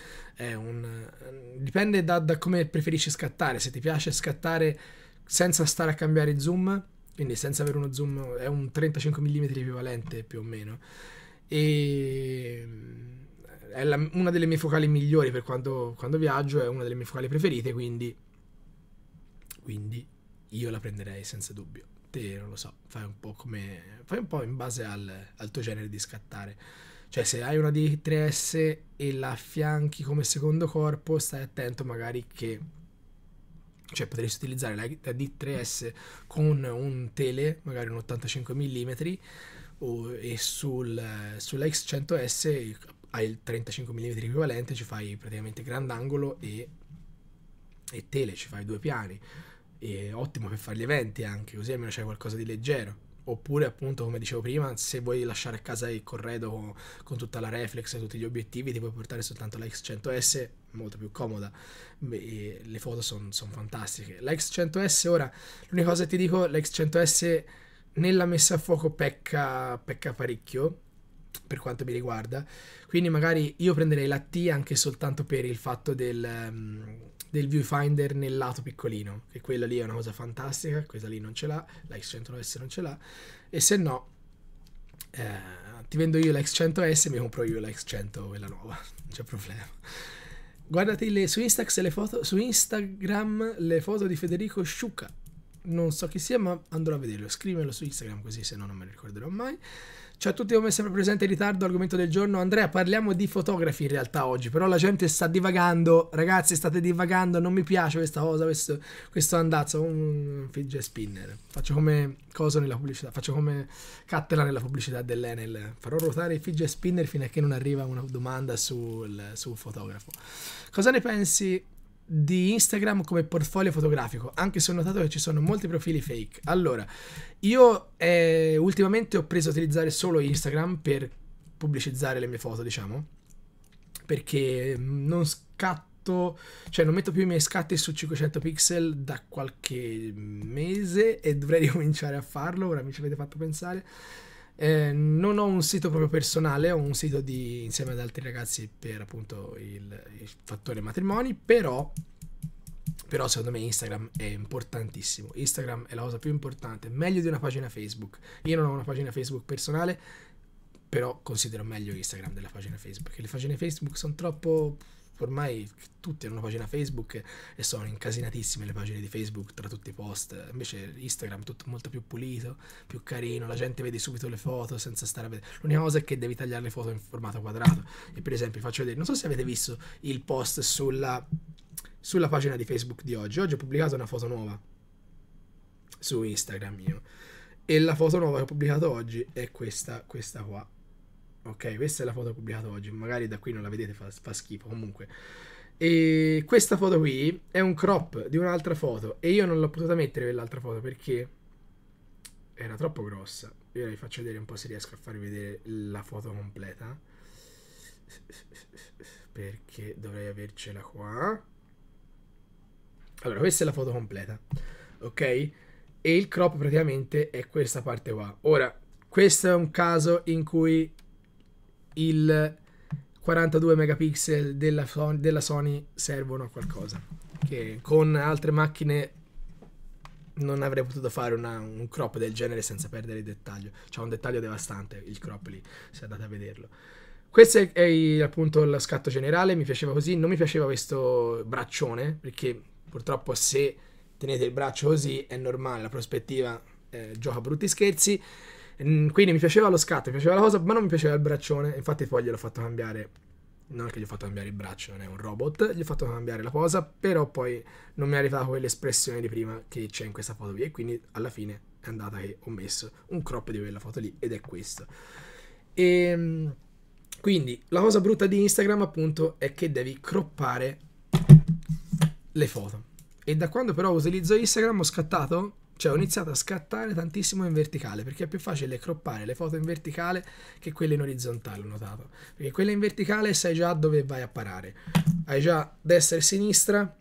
è un... Eh, dipende da, da come preferisci scattare, se ti piace scattare senza stare a cambiare zoom, quindi senza avere uno zoom, è un 35 mm equivalente più o meno. E mm, è la, una delle mie focali migliori per quando, quando, viaggio, è una delle mie focali preferite, quindi, quindi io la prenderei senza dubbio. Te non lo so, fai un po' come fai un po' in base al, al tuo genere di scattare. Cioè se hai una D3S e la affianchi come secondo corpo, stai attento magari che... Cioè potresti utilizzare la D3S con un tele, magari un 85 mm, o, e sul, sulla X100S hai il 35 mm equivalente, ci fai praticamente grandangolo e, e tele, ci fai due piani. E ottimo per fare gli eventi anche, così almeno c'è qualcosa di leggero. Oppure, appunto, come dicevo prima, se vuoi lasciare a casa il corredo con tutta la reflex e tutti gli obiettivi, ti puoi portare soltanto la X100S, molto più comoda. Beh, le foto sono son fantastiche. La X100S, ora, l'unica cosa che ti dico, la X100S nella messa a fuoco pecca, pecca parecchio, per quanto mi riguarda. Quindi magari io prenderei la T anche soltanto per il fatto del, ehm, del viewfinder nel lato piccolino, che quella lì è una cosa fantastica, questa lì non ce l'ha, la X100S non ce l'ha, e se no eh, ti vendo io la X100S e mi compro io la X100, quella nuova, non c'è problema. Guardate le, su, Instax le foto, su Instagram le foto di Federico Sciucca, non so chi sia ma andrò a vederlo, scrivelo su Instagram così se no non me lo ricorderò mai. Ciao a tutti, come sempre presente in ritardo, argomento del giorno. Andrea, parliamo di fotografi in realtà oggi, però la gente sta divagando, ragazzi state divagando, non mi piace questa cosa, questo, questo andazzo, un fidget spinner. Faccio come cosa nella pubblicità, faccio come cattedra nella pubblicità dell'Enel. Farò ruotare il fidget spinner fino a che non arriva una domanda sul, sul fotografo. Cosa ne pensi di Instagram come portfolio fotografico, anche se ho notato che ci sono molti profili fake. Allora, io eh, ultimamente ho preso a utilizzare solo Instagram per pubblicizzare le mie foto, diciamo, perché mm, non scatto, cioè non metto più i miei scatti su 500 pixel da qualche mese e dovrei ricominciare a farlo, ora mi ci avete fatto pensare eh, non ho un sito proprio personale, ho un sito di, insieme ad altri ragazzi per appunto il, il fattore matrimoni, però, però secondo me Instagram è importantissimo. Instagram è la cosa più importante, meglio di una pagina Facebook. Io non ho una pagina Facebook personale, però considero meglio Instagram della pagina Facebook. Le pagine Facebook sono troppo ormai tutti hanno una pagina Facebook e sono incasinatissime le pagine di Facebook tra tutti i post, invece Instagram è tutto molto più pulito, più carino, la gente vede subito le foto senza stare a vedere. L'unica cosa è che devi tagliare le foto in formato quadrato. E per esempio faccio vedere, non so se avete visto il post sulla, sulla pagina di Facebook di oggi, oggi ho pubblicato una foto nuova su Instagram mio. E la foto nuova che ho pubblicato oggi è questa, questa qua ok questa è la foto pubblicata oggi magari da qui non la vedete fa, fa schifo comunque e questa foto qui è un crop di un'altra foto e io non l'ho potuta mettere quell'altra foto perché era troppo grossa io vi faccio vedere un po' se riesco a farvi vedere la foto completa perché dovrei avercela qua allora questa è la foto completa ok e il crop praticamente è questa parte qua ora questo è un caso in cui il 42 megapixel della, della Sony servono a qualcosa. Che con altre macchine non avrei potuto fare una, un crop del genere senza perdere il dettaglio. C'è un dettaglio devastante il crop lì, se andate a vederlo. Questo è, il, appunto lo scatto generale, mi piaceva così, non mi piaceva questo braccione, perché purtroppo se tenete il braccio così è normale, la prospettiva eh, gioca brutti scherzi. Mm, quindi mi piaceva lo scatto, mi piaceva la cosa, ma non mi piaceva il braccione. Infatti, poi gliel'ho fatto cambiare. Non è che gli ho fatto cambiare il braccio, non è un robot, gli ho fatto cambiare la posa, però poi non mi è arrivata quell'espressione di prima che c'è in questa foto qui. E quindi alla fine è andata che ho messo un crop di quella foto lì ed è questo. E ehm, quindi la cosa brutta di Instagram, appunto, è che devi croppare le foto. E da quando però utilizzo Instagram ho scattato cioè ho iniziato a scattare tantissimo in verticale perché è più facile croppare le foto in verticale che quelle in orizzontale, ho notato. Perché quelle in verticale sai già dove vai a parare. Hai già destra e sinistra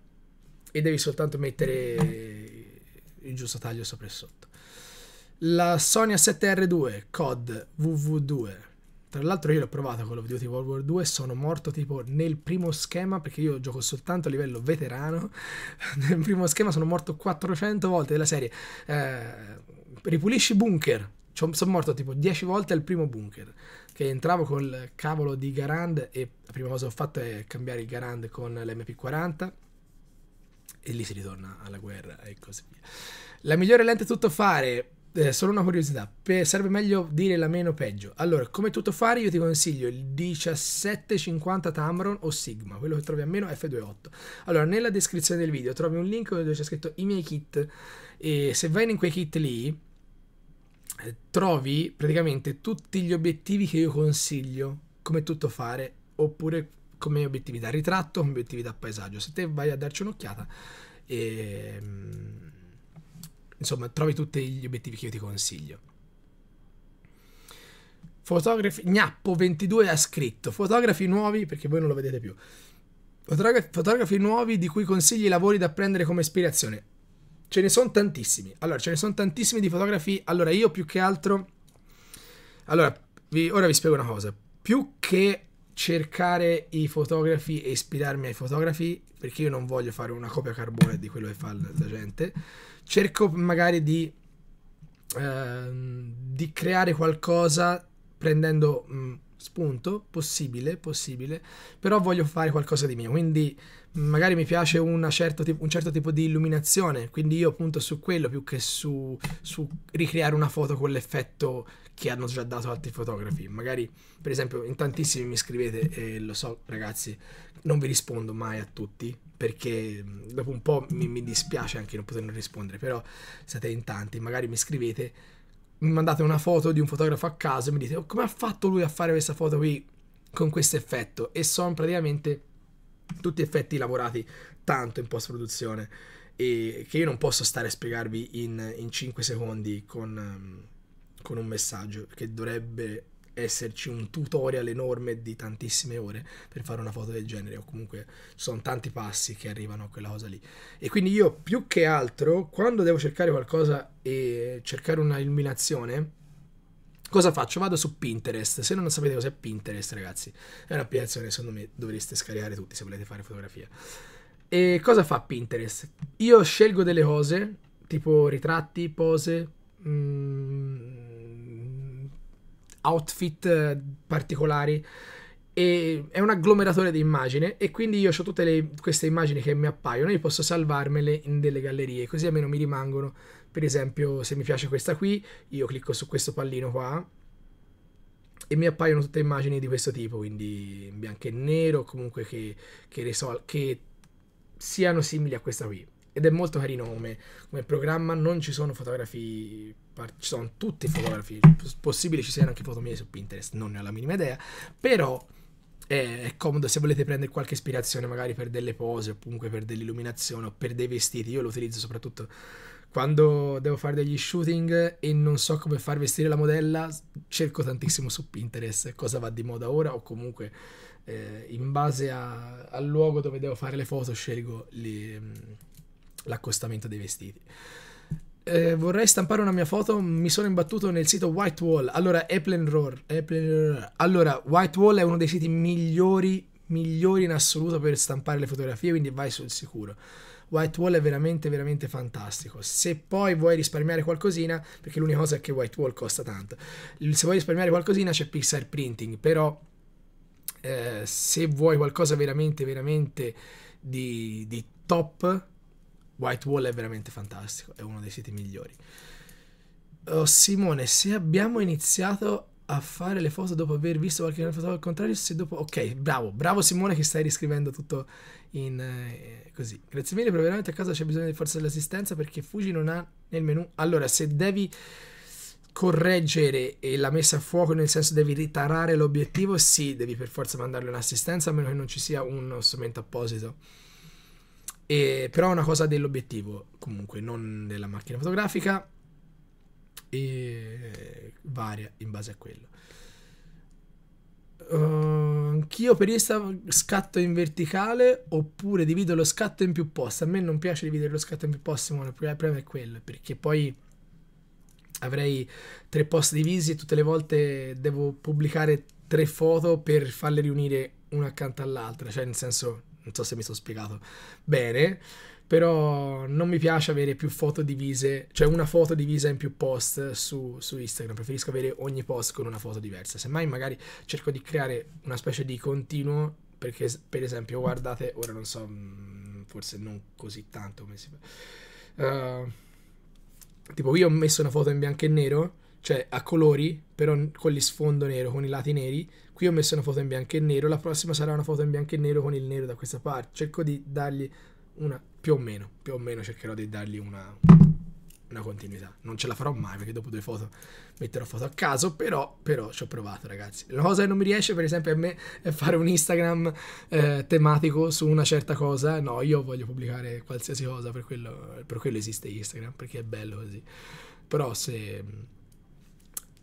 e devi soltanto mettere il giusto taglio sopra e sotto. La Sony A7R2 COD VV2 tra l'altro io l'ho provato Call of Duty World War 2, sono morto tipo nel primo schema, perché io gioco soltanto a livello veterano, nel primo schema sono morto 400 volte della serie. Eh, ripulisci bunker, cioè, sono morto tipo 10 volte al primo bunker, che entravo col cavolo di Garand e la prima cosa che ho fatto è cambiare il Garand con l'MP40 e lì si ritorna alla guerra e così via. La migliore lente tutto fare eh, solo una curiosità, Pe serve meglio dire la meno peggio. Allora, come tutto fare io ti consiglio il 1750 Tamron o Sigma, quello che trovi a meno F28. Allora, nella descrizione del video trovi un link dove c'è scritto i miei kit e se vai in quei kit lì eh, trovi praticamente tutti gli obiettivi che io consiglio come tutto fare oppure come obiettivi da ritratto, come obiettivi da paesaggio. Se te vai a darci un'occhiata e ehm, Insomma, trovi tutti gli obiettivi che io ti consiglio. Fotografi Gnappo22 ha scritto: Fotografi nuovi, perché voi non lo vedete più. Fotografi, fotografi nuovi di cui consigli i lavori da prendere come ispirazione. Ce ne sono tantissimi. Allora, ce ne sono tantissimi di fotografi. Allora, io più che altro. Allora, vi, ora vi spiego una cosa. Più che cercare i fotografi e ispirarmi ai fotografi perché io non voglio fare una copia carbone di quello che fa la gente cerco magari di, ehm, di creare qualcosa prendendo mh, mm, spunto possibile possibile però voglio fare qualcosa di mio quindi mm, magari mi piace certo un certo tipo di illuminazione quindi io punto su quello più che su, su ricreare una foto con l'effetto che hanno già dato altri fotografi. Magari, per esempio, in tantissimi mi scrivete e lo so, ragazzi, non vi rispondo mai a tutti perché dopo un po' mi, mi dispiace anche non poter rispondere, però siete in tanti, magari mi scrivete, mi mandate una foto di un fotografo a caso e mi dite oh, come ha fatto lui a fare questa foto qui con questo effetto e sono praticamente tutti effetti lavorati tanto in post produzione e che io non posso stare a spiegarvi in, in 5 secondi con con un messaggio, che dovrebbe esserci un tutorial enorme di tantissime ore per fare una foto del genere o comunque sono tanti passi che arrivano a quella cosa lì e quindi io più che altro quando devo cercare qualcosa e cercare una illuminazione cosa faccio? Vado su Pinterest. Se non sapete cos'è Pinterest, ragazzi, è un'applicazione secondo me dovreste scaricare tutti se volete fare fotografia. E cosa fa Pinterest? Io scelgo delle cose, tipo ritratti, pose, mh, mm, outfit eh, particolari e è un agglomeratore di immagini e quindi io ho tutte le, queste immagini che mi appaiono e posso salvarmele in delle gallerie così almeno mi rimangono per esempio se mi piace questa qui io clicco su questo pallino qua e mi appaiono tutte immagini di questo tipo quindi bianco e nero comunque che, che, che siano simili a questa qui ed è molto carino come, come programma, non ci sono fotografie, ci sono tutti i fotografi, possibile ci siano anche foto mie su Pinterest, non ne ho la minima idea, però è, è comodo se volete prendere qualche ispirazione magari per delle pose oppure per dell'illuminazione o per dei vestiti, io lo utilizzo soprattutto quando devo fare degli shooting e non so come far vestire la modella, cerco tantissimo su Pinterest cosa va di moda ora o comunque eh, in base a, al luogo dove devo fare le foto scelgo le mm, l'accostamento dei vestiti. Eh, vorrei stampare una mia foto. Mi sono imbattuto nel sito White Wall. Allora, Eplen Roar. Eplen... Allora, Wall è uno dei siti migliori, migliori in assoluto per stampare le fotografie, quindi vai sul sicuro. White Wall è veramente, veramente fantastico. Se poi vuoi risparmiare qualcosina, perché l'unica cosa è che White Wall costa tanto, se vuoi risparmiare qualcosina c'è Pixar Printing, però eh, se vuoi qualcosa veramente, veramente di, di top, Whitewall è veramente fantastico, è uno dei siti migliori. Oh, Simone, se abbiamo iniziato a fare le foto dopo aver visto qualche foto al contrario, se dopo... Ok, bravo, bravo Simone che stai riscrivendo tutto in... Eh, così. Grazie mille, però veramente a casa c'è bisogno di forza dell'assistenza perché Fuji non ha nel menu... Allora, se devi correggere la messa a fuoco, nel senso devi ritarare l'obiettivo, sì, devi per forza mandarle un'assistenza, a meno che non ci sia uno strumento apposito e, però è una cosa dell'obiettivo, comunque, non della macchina fotografica. E varia in base a quello. Uh, anch'io per Instagram scatto in verticale oppure divido lo scatto in più post. A me non piace dividere lo scatto in più post, ma il problema è quello, perché poi avrei tre post divisi e tutte le volte devo pubblicare tre foto per farle riunire una accanto all'altra, cioè nel senso non so se mi sono spiegato bene, però non mi piace avere più foto divise, cioè una foto divisa in più post su, su Instagram, preferisco avere ogni post con una foto diversa, semmai magari cerco di creare una specie di continuo, perché per esempio guardate, ora non so, mm, forse non così tanto come si fa. Uh, tipo io ho messo una foto in bianco e nero cioè a colori, però con gli sfondo nero, con i lati neri. Qui ho messo una foto in bianco e nero, la prossima sarà una foto in bianco e nero con il nero da questa parte. Cerco di dargli una, più o meno, più o meno cercherò di dargli una, una continuità. Non ce la farò mai perché dopo due foto metterò foto a caso, però, però ci ho provato ragazzi. La cosa che non mi riesce per esempio a me è fare un Instagram eh, tematico su una certa cosa. No, io voglio pubblicare qualsiasi cosa, per quello, per quello esiste Instagram, perché è bello così. Però se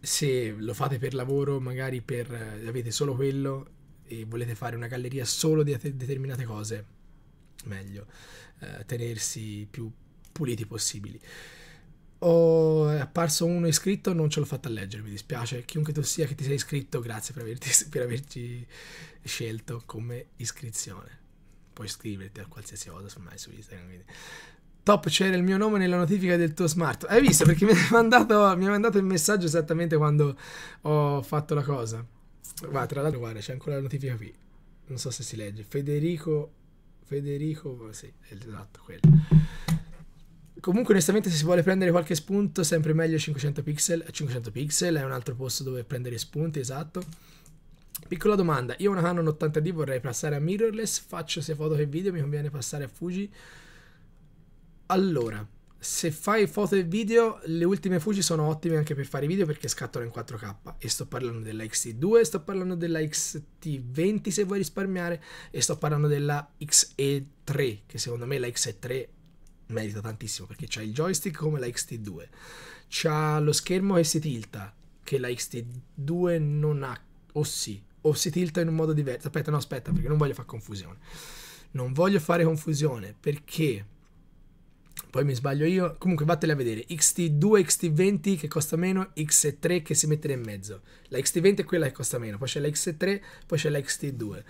se lo fate per lavoro, magari per, avete solo quello e volete fare una galleria solo di determinate cose, meglio eh, tenersi più puliti possibili. Ho è apparso uno iscritto, non ce l'ho fatta leggere, mi dispiace. Chiunque tu sia che ti sei iscritto, grazie per, averti, per averci scelto come iscrizione. Puoi iscriverti a qualsiasi cosa, ormai su Instagram. Quindi. Top c'era il mio nome nella notifica del tuo smartphone. Hai visto? Perché mi ha mandato, mandato, il messaggio esattamente quando ho fatto la cosa. Va, tra l'altro, guarda, c'è ancora la notifica qui. Non so se si legge. Federico. Federico. Oh, sì, esatto, quello. Comunque, onestamente, se si vuole prendere qualche spunto, sempre meglio 500 pixel. 500 pixel è un altro posto dove prendere spunti, esatto. Piccola domanda, io ho una Canon 80D, vorrei passare a mirrorless, faccio sia foto che video, mi conviene passare a Fuji? Allora, se fai foto e video, le ultime Fuji sono ottime anche per fare video perché scattano in 4K. E sto parlando della XT2, sto parlando della XT20 se vuoi risparmiare, e sto parlando della XE3, che secondo me la XE3 merita tantissimo perché c'ha il joystick come la XT2, c'ha lo schermo e si tilta, che la XT2 non ha, o sì, o si tilta in un modo diverso. Aspetta, no, aspetta, perché non voglio fare confusione. Non voglio fare confusione perché poi mi sbaglio io, comunque vattene a vedere, XT2, XT20 che costa meno, X3 che si mette in mezzo, la XT20 è quella che costa meno, poi c'è la X3, poi c'è la XT2.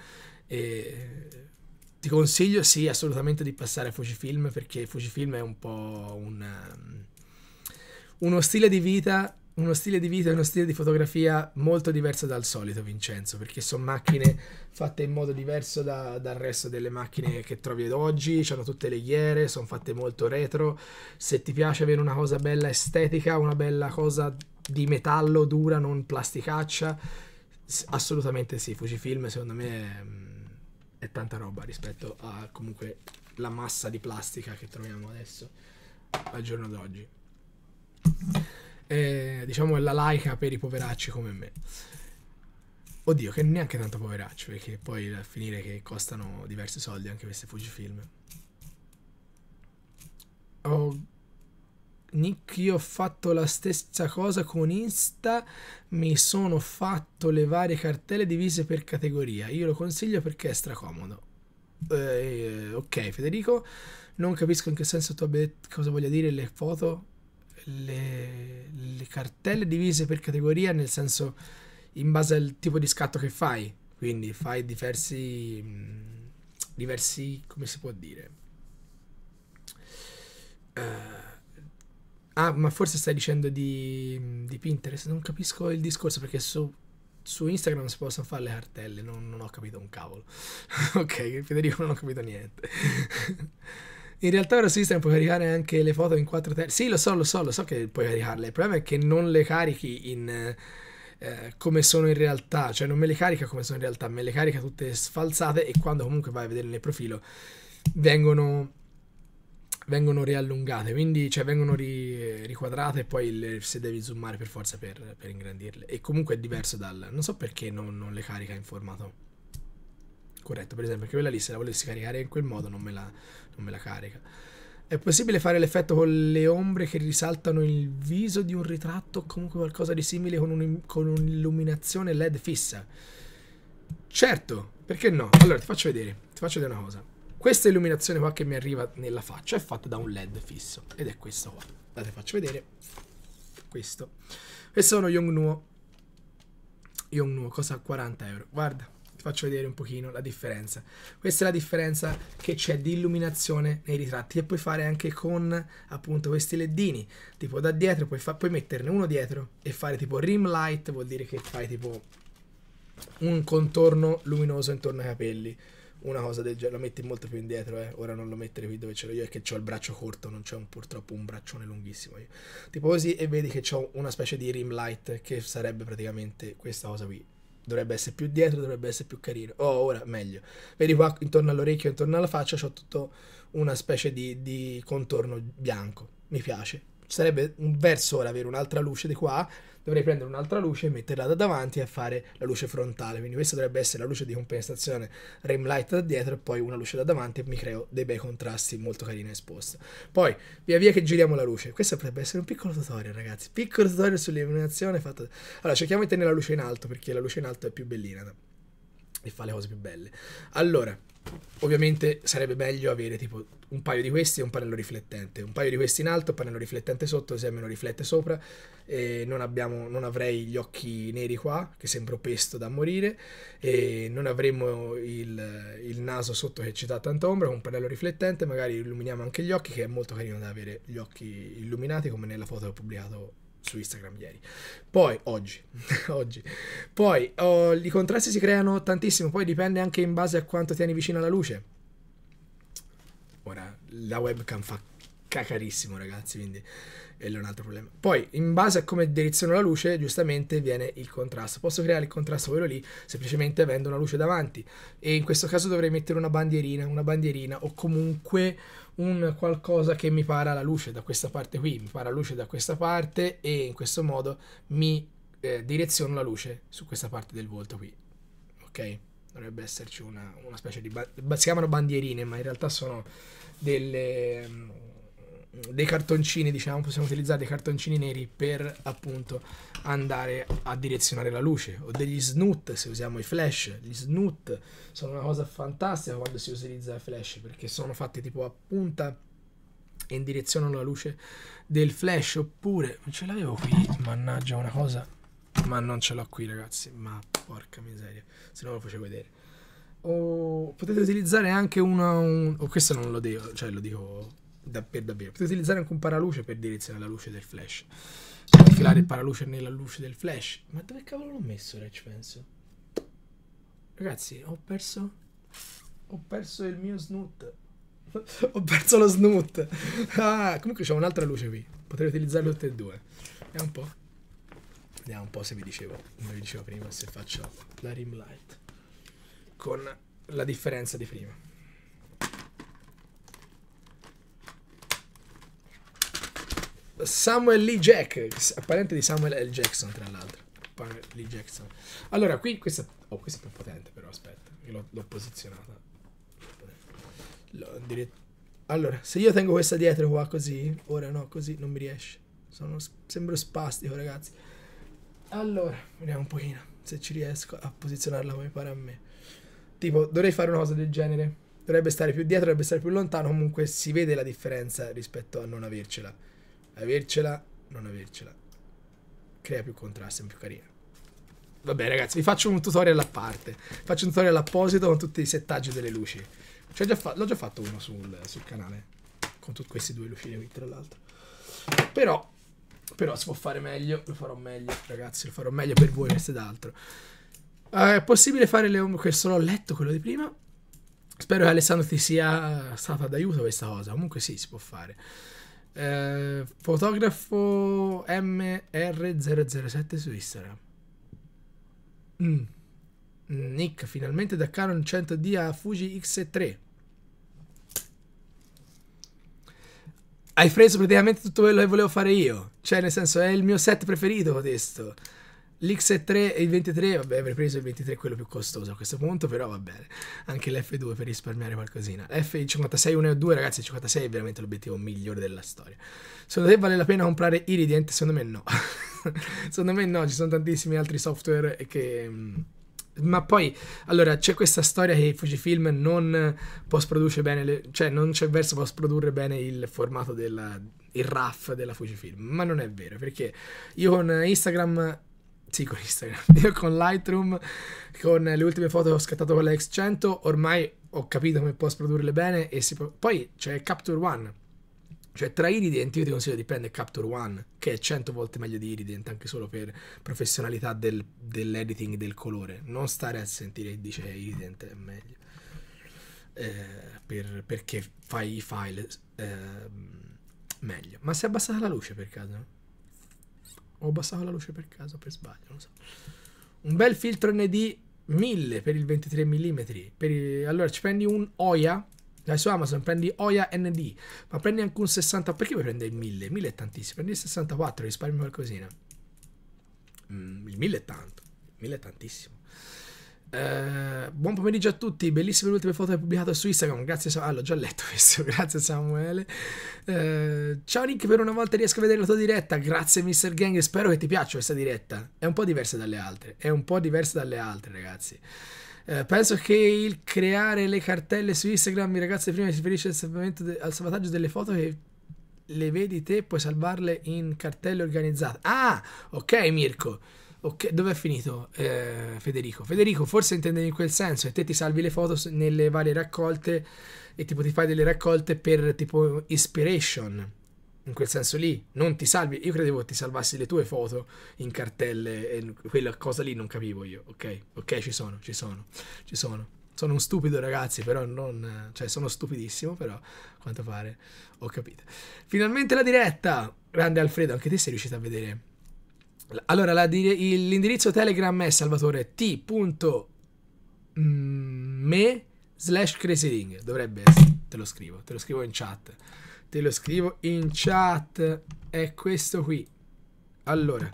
E... Ti consiglio sì assolutamente di passare a Fujifilm perché Fujifilm è un po' un, um, uno stile di vita uno stile di vita e uno stile di fotografia molto diverso dal solito, Vincenzo, perché sono macchine fatte in modo diverso da, dal resto delle macchine che trovi ad oggi, hanno tutte le ghiere, sono fatte molto retro. Se ti piace avere una cosa bella estetica, una bella cosa di metallo dura, non plasticaccia, assolutamente sì, Fujifilm secondo me è, mm, è tanta roba rispetto a comunque la massa di plastica che troviamo adesso al giorno d'oggi eh, diciamo è la laica per i poveracci come me. Oddio, che neanche tanto poveracci, perché poi a finire che costano diversi soldi anche questi Fujifilm. Oh, Nick, io ho fatto la stessa cosa con Insta, mi sono fatto le varie cartelle divise per categoria. Io lo consiglio perché è stracomodo. Eh, ok, Federico, non capisco in che senso tu abbia detto cosa voglia dire le foto le, le cartelle divise per categoria, nel senso in base al tipo di scatto che fai. Quindi fai diversi, mm, diversi come si può dire? Uh, Ah, ma forse stai dicendo di, di, Pinterest? Non capisco il discorso perché su, su Instagram si possono fare le cartelle, non, non ho capito un cavolo. ok, Federico non ho capito niente. In realtà ora System puoi caricare anche le foto in 4 terzi. Sì, lo so, lo so, lo so che puoi caricarle. Il problema è che non le carichi in, eh, come sono in realtà, cioè non me le carica come sono in realtà, me le carica tutte sfalsate e quando comunque vai a vedere nel profilo vengono vengono riallungate, quindi cioè, vengono ri, riquadrate e poi le, se devi zoomare per forza per, per ingrandirle. E comunque è diverso dal... non so perché non, non le carica in formato corretto. Per esempio, che quella lì, se la volessi caricare in quel modo, non me la, non me la carica. È possibile fare l'effetto con le ombre che risaltano il viso di un ritratto o comunque qualcosa di simile con, un'illuminazione LED fissa? Certo, perché no? Allora ti faccio vedere, ti faccio vedere una cosa. Questa illuminazione qua che mi arriva nella faccia è fatta da un LED fisso ed è questo qua. Date, faccio vedere. Questo. E sono Yongnuo. Yongnuo, cosa a 40 euro. Guarda faccio vedere un pochino la differenza. Questa è la differenza che c'è di illuminazione nei ritratti e puoi fare anche con appunto questi leddini, tipo da dietro puoi, puoi metterne uno dietro e fare tipo rim light, vuol dire che fai tipo un contorno luminoso intorno ai capelli una cosa del genere, lo metti molto più indietro, eh. ora non lo mettere qui dove ce l'ho io, è che ho il braccio corto, non c'è purtroppo un braccione lunghissimo io. Tipo così e vedi che ho una specie di rim light che sarebbe praticamente questa cosa qui, dovrebbe essere più dietro, dovrebbe essere più carino. Oh, ora meglio. Vedi qua intorno all'orecchio, intorno alla faccia, ho tutto una specie di, di contorno bianco. Mi piace ci sarebbe un verso ora avere un'altra luce di qua, dovrei prendere un'altra luce, e metterla da davanti e fare la luce frontale, quindi questa dovrebbe essere la luce di compensazione rim light da dietro e poi una luce da davanti e mi creo dei bei contrasti molto carini esposto. Poi via via che giriamo la luce, questo potrebbe essere un piccolo tutorial ragazzi, piccolo tutorial sull'illuminazione fatto... Allora cerchiamo di tenere la luce in alto perché la luce in alto è più bellina e fa le cose più belle. Allora, Ovviamente sarebbe meglio avere tipo un paio di questi e un pannello riflettente, un paio di questi in alto, un pannello riflettente sotto, se me riflette sopra, e non, abbiamo, non avrei gli occhi neri qua, che sembra pesto da morire, e non avremmo il, il naso sotto che ci dà tanta ombra, con un pannello riflettente magari illuminiamo anche gli occhi, che è molto carino da avere gli occhi illuminati come nella foto che ho pubblicato su Instagram ieri. Poi, oggi, oggi. Poi, oh, i contrasti si creano tantissimo, poi dipende anche in base a quanto tieni vicino alla luce. Ora, la webcam fa cacarissimo, ragazzi, quindi è un altro problema. Poi, in base a come direziono la luce, giustamente viene il contrasto. Posso creare il contrasto quello lì semplicemente avendo una luce davanti. E in questo caso dovrei mettere una bandierina, una bandierina o comunque un qualcosa che mi para la luce da questa parte qui, mi para la luce da questa parte e in questo modo mi eh, direziono la luce su questa parte del volto qui, ok? Dovrebbe esserci una, una specie di... si chiamano bandierine, ma in realtà sono delle, mm, dei cartoncini, diciamo, possiamo utilizzare dei cartoncini neri per appunto andare a direzionare la luce o degli snoot se usiamo i flash gli snoot sono una cosa fantastica quando si utilizza i flash perché sono fatti tipo a punta e indirezionano la luce del flash oppure ce l'avevo qui mannaggia una cosa ma non ce l'ho qui ragazzi ma porca miseria se no lo facevo vedere o potete utilizzare anche una un... o questo non lo devo cioè lo dico da, per davvero. Potete utilizzare anche un paraluce per direzionare la luce del flash. Infilare cioè, il paraluce nella luce del flash. Ma dove cavolo l'ho messo, Reg, penso? Ragazzi, ho perso... Ho perso il mio snoot. ho perso lo snoot. ah, comunque c'è un'altra luce qui. Potrei utilizzarle tutte e due. Vediamo un po'. Vediamo un po' se vi dicevo, come vi dicevo prima, se faccio la rim light. Con la differenza di prima. Samuel Lee Jack, apparente di Samuel L. Jackson, tra l'altro. Lee Jackson. Allora, qui questa... Oh, questa è più potente, però, aspetta. L'ho posizionata. Allora, se io tengo questa dietro qua così, ora no, così, non mi riesce. Sono, sembro spastico, ragazzi. Allora, vediamo un pochino se ci riesco a posizionarla come pare a me. Tipo, dovrei fare una cosa del genere. Dovrebbe stare più dietro, dovrebbe stare più lontano, comunque si vede la differenza rispetto a non avercela avercela, non avercela. Crea più contrasto, è più carina. Vabbè ragazzi, vi faccio un tutorial a parte. Faccio un tutorial apposito con tutti i settaggi delle luci. L'ho già, già fatto uno sul, sul canale, con tutti questi due lucine qui tra l'altro. Però, però si può fare meglio, lo farò meglio ragazzi, lo farò meglio per voi, questo ed altro. Eh, è possibile fare le ombre, questo l'ho letto, quello di prima. Spero che Alessandro ti sia stata d'aiuto questa cosa, comunque sì, si può fare. Eh, fotografo MR007 su Instagram. Mm. mm. Nick finalmente da Canon 100D a Fuji X3. Hai preso praticamente tutto quello che volevo fare io. Cioè, nel senso, è il mio set preferito questo l'X3 e il 23, vabbè avrei preso il 23 quello più costoso a questo punto, però va bene, anche l'F2 per risparmiare qualcosina. F, 56 1 e 2 ragazzi, il 56 è veramente l'obiettivo migliore della storia. Secondo te vale la pena comprare Iridient? Secondo me no, secondo me no, ci sono tantissimi altri software che... Mm, ma poi, allora, c'è questa storia che Fujifilm non post produce bene, le, cioè non c'è verso post produrre bene il formato del RAF della Fujifilm, ma non è vero, perché io con Instagram sì, con Instagram, io con Lightroom, con le ultime foto che ho scattato con la X100, ormai ho capito come posso produrle bene e si può... poi c'è Capture One, cioè tra Irident io ti consiglio di prendere Capture One, che è 100 volte meglio di Irident, anche solo per professionalità del, dell'editing del colore, non stare a sentire che dice Irident è meglio, eh, per, perché fai i file eh, meglio. Ma si è abbassata la luce per caso? no? Ho abbassato la luce per caso, per sbaglio, non so. Un bel filtro ND 1000 per il 23 mm. Per il... Allora ci prendi un Oya dai su Amazon prendi Oya ND, ma prendi anche un 60. Perché vuoi prendere il 1000? 1000 è tantissimo. Prendi il 64, risparmi qualcosina. Mm, il 1000 è tanto. Il 1000 è tantissimo. Eh, buon pomeriggio a tutti, bellissime le ultime foto che hai pubblicato su Instagram, grazie Samuele, ah, l'ho già letto questo, grazie Samuele. Eh, ciao Nick, per una volta riesco a vedere la tua diretta, grazie Mr. Gang, spero che ti piaccia questa diretta, è un po' diversa dalle altre, è un po' diversa dalle altre ragazzi. Eh, penso che il creare le cartelle su Instagram, i ragazzi, prima si riferisce al salvataggio delle foto che le vedi te, puoi salvarle in cartelle organizzate. Ah, ok Mirko. Ok, dove è finito eh, Federico? Federico, forse intendevi in quel senso, e te ti salvi le foto nelle varie raccolte e tipo ti fai delle raccolte per tipo inspiration, in quel senso lì, non ti salvi, io credevo ti salvassi le tue foto in cartelle e quella cosa lì non capivo io, ok? Ok, ci sono, ci sono, ci sono. Sono un stupido ragazzi, però non... cioè sono stupidissimo, però a quanto pare ho capito. Finalmente la diretta! Grande Alfredo, anche te sei riuscito a vedere allora, la, l'indirizzo Telegram è salvatore t.me mm, slash crazyring. Dovrebbe essere. Te lo scrivo, te lo scrivo in chat. Te lo scrivo in chat. È questo qui. Allora,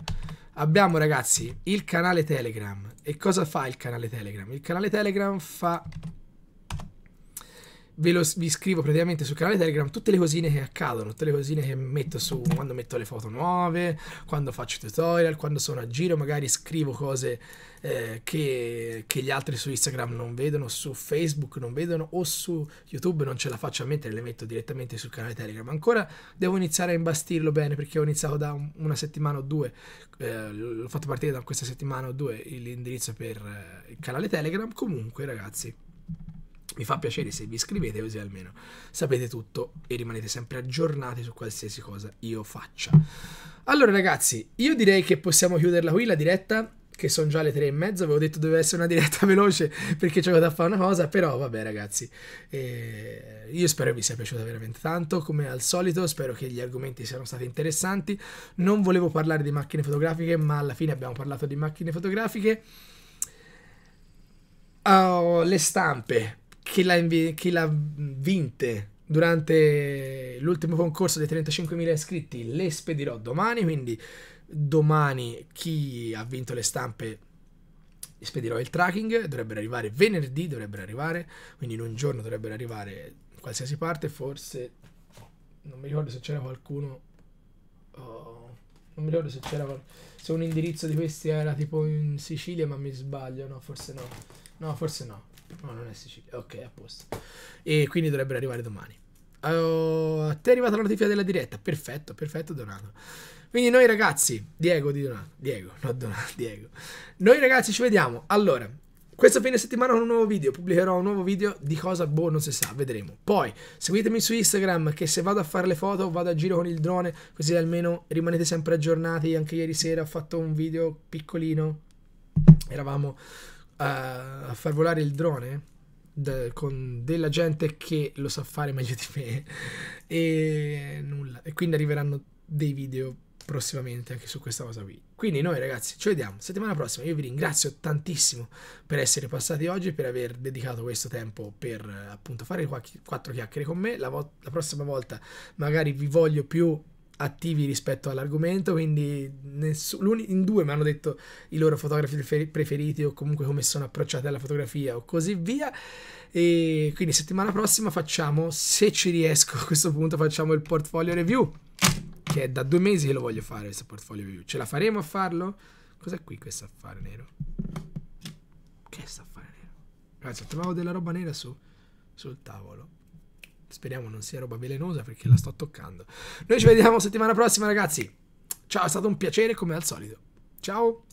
abbiamo ragazzi il canale Telegram. E cosa fa il canale Telegram? Il canale Telegram fa ve lo, vi scrivo praticamente sul canale Telegram tutte le cosine che accadono, tutte le cosine che metto su quando metto le foto nuove, quando faccio tutorial, quando sono a giro, magari scrivo cose eh, che, che, gli altri su Instagram non vedono, su Facebook non vedono o su YouTube non ce la faccio a mettere, le metto direttamente sul canale Telegram. Ancora devo iniziare a imbastirlo bene perché ho iniziato da un, una settimana o due, eh, l'ho fatto partire da questa settimana o due l'indirizzo per eh, il canale Telegram. Comunque ragazzi mi fa piacere se vi iscrivete così almeno sapete tutto e rimanete sempre aggiornati su qualsiasi cosa io faccia. Allora ragazzi, io direi che possiamo chiuderla qui la diretta, che sono già le tre e mezza, avevo detto doveva essere una diretta veloce perché c'avevo da fare una cosa, però vabbè ragazzi, eh, io spero vi sia piaciuta veramente tanto, come al solito spero che gli argomenti siano stati interessanti, non volevo parlare di macchine fotografiche, ma alla fine abbiamo parlato di macchine fotografiche. Oh, le stampe chi l'ha, che l'ha vinte durante l'ultimo concorso dei 35.000 iscritti le spedirò domani, quindi domani chi ha vinto le stampe spedirò il tracking, dovrebbero arrivare venerdì, dovrebbero arrivare, quindi in un giorno dovrebbero arrivare qualsiasi parte, forse non mi ricordo se c'era qualcuno oh, non mi ricordo se c'era se un indirizzo di questi era tipo in Sicilia, ma mi sbaglio, no, forse no. No, forse no. No, non è Sicilia. Ok, a posto. E quindi dovrebbero arrivare domani. Oh, a te è arrivata la notifica della diretta. Perfetto, perfetto, Donato. Quindi noi ragazzi, Diego di Donato, Diego, no Donato, Diego. Noi ragazzi ci vediamo. Allora, questo fine settimana con un nuovo video, pubblicherò un nuovo video di cosa boh non si sa, vedremo. Poi seguitemi su Instagram che se vado a fare le foto vado a giro con il drone, così almeno rimanete sempre aggiornati. Anche ieri sera ho fatto un video piccolino. Eravamo a, a far volare il drone de, con della gente che lo sa fare meglio di me e nulla. E quindi arriveranno dei video prossimamente anche su questa cosa qui. Quindi noi ragazzi ci vediamo settimana prossima. Io vi ringrazio tantissimo per essere passati oggi, per aver dedicato questo tempo per appunto fare quattro chiacchiere con me. La, la prossima volta magari vi voglio più attivi rispetto all'argomento, quindi ness- in due mi hanno detto i loro fotografi preferiti o comunque come sono approcciati alla fotografia o così via. E quindi settimana prossima facciamo, se ci riesco a questo punto, facciamo il portfolio review, che è da due mesi che lo voglio fare questo portfolio review. Ce la faremo a farlo? Cos'è qui questo affare nero? Che sta affare nero? Ragazzi, trovavo della roba nera su, sul tavolo. Speriamo non sia roba velenosa perché la sto toccando. Noi ci vediamo settimana prossima, ragazzi. Ciao, è stato un piacere come al solito. Ciao.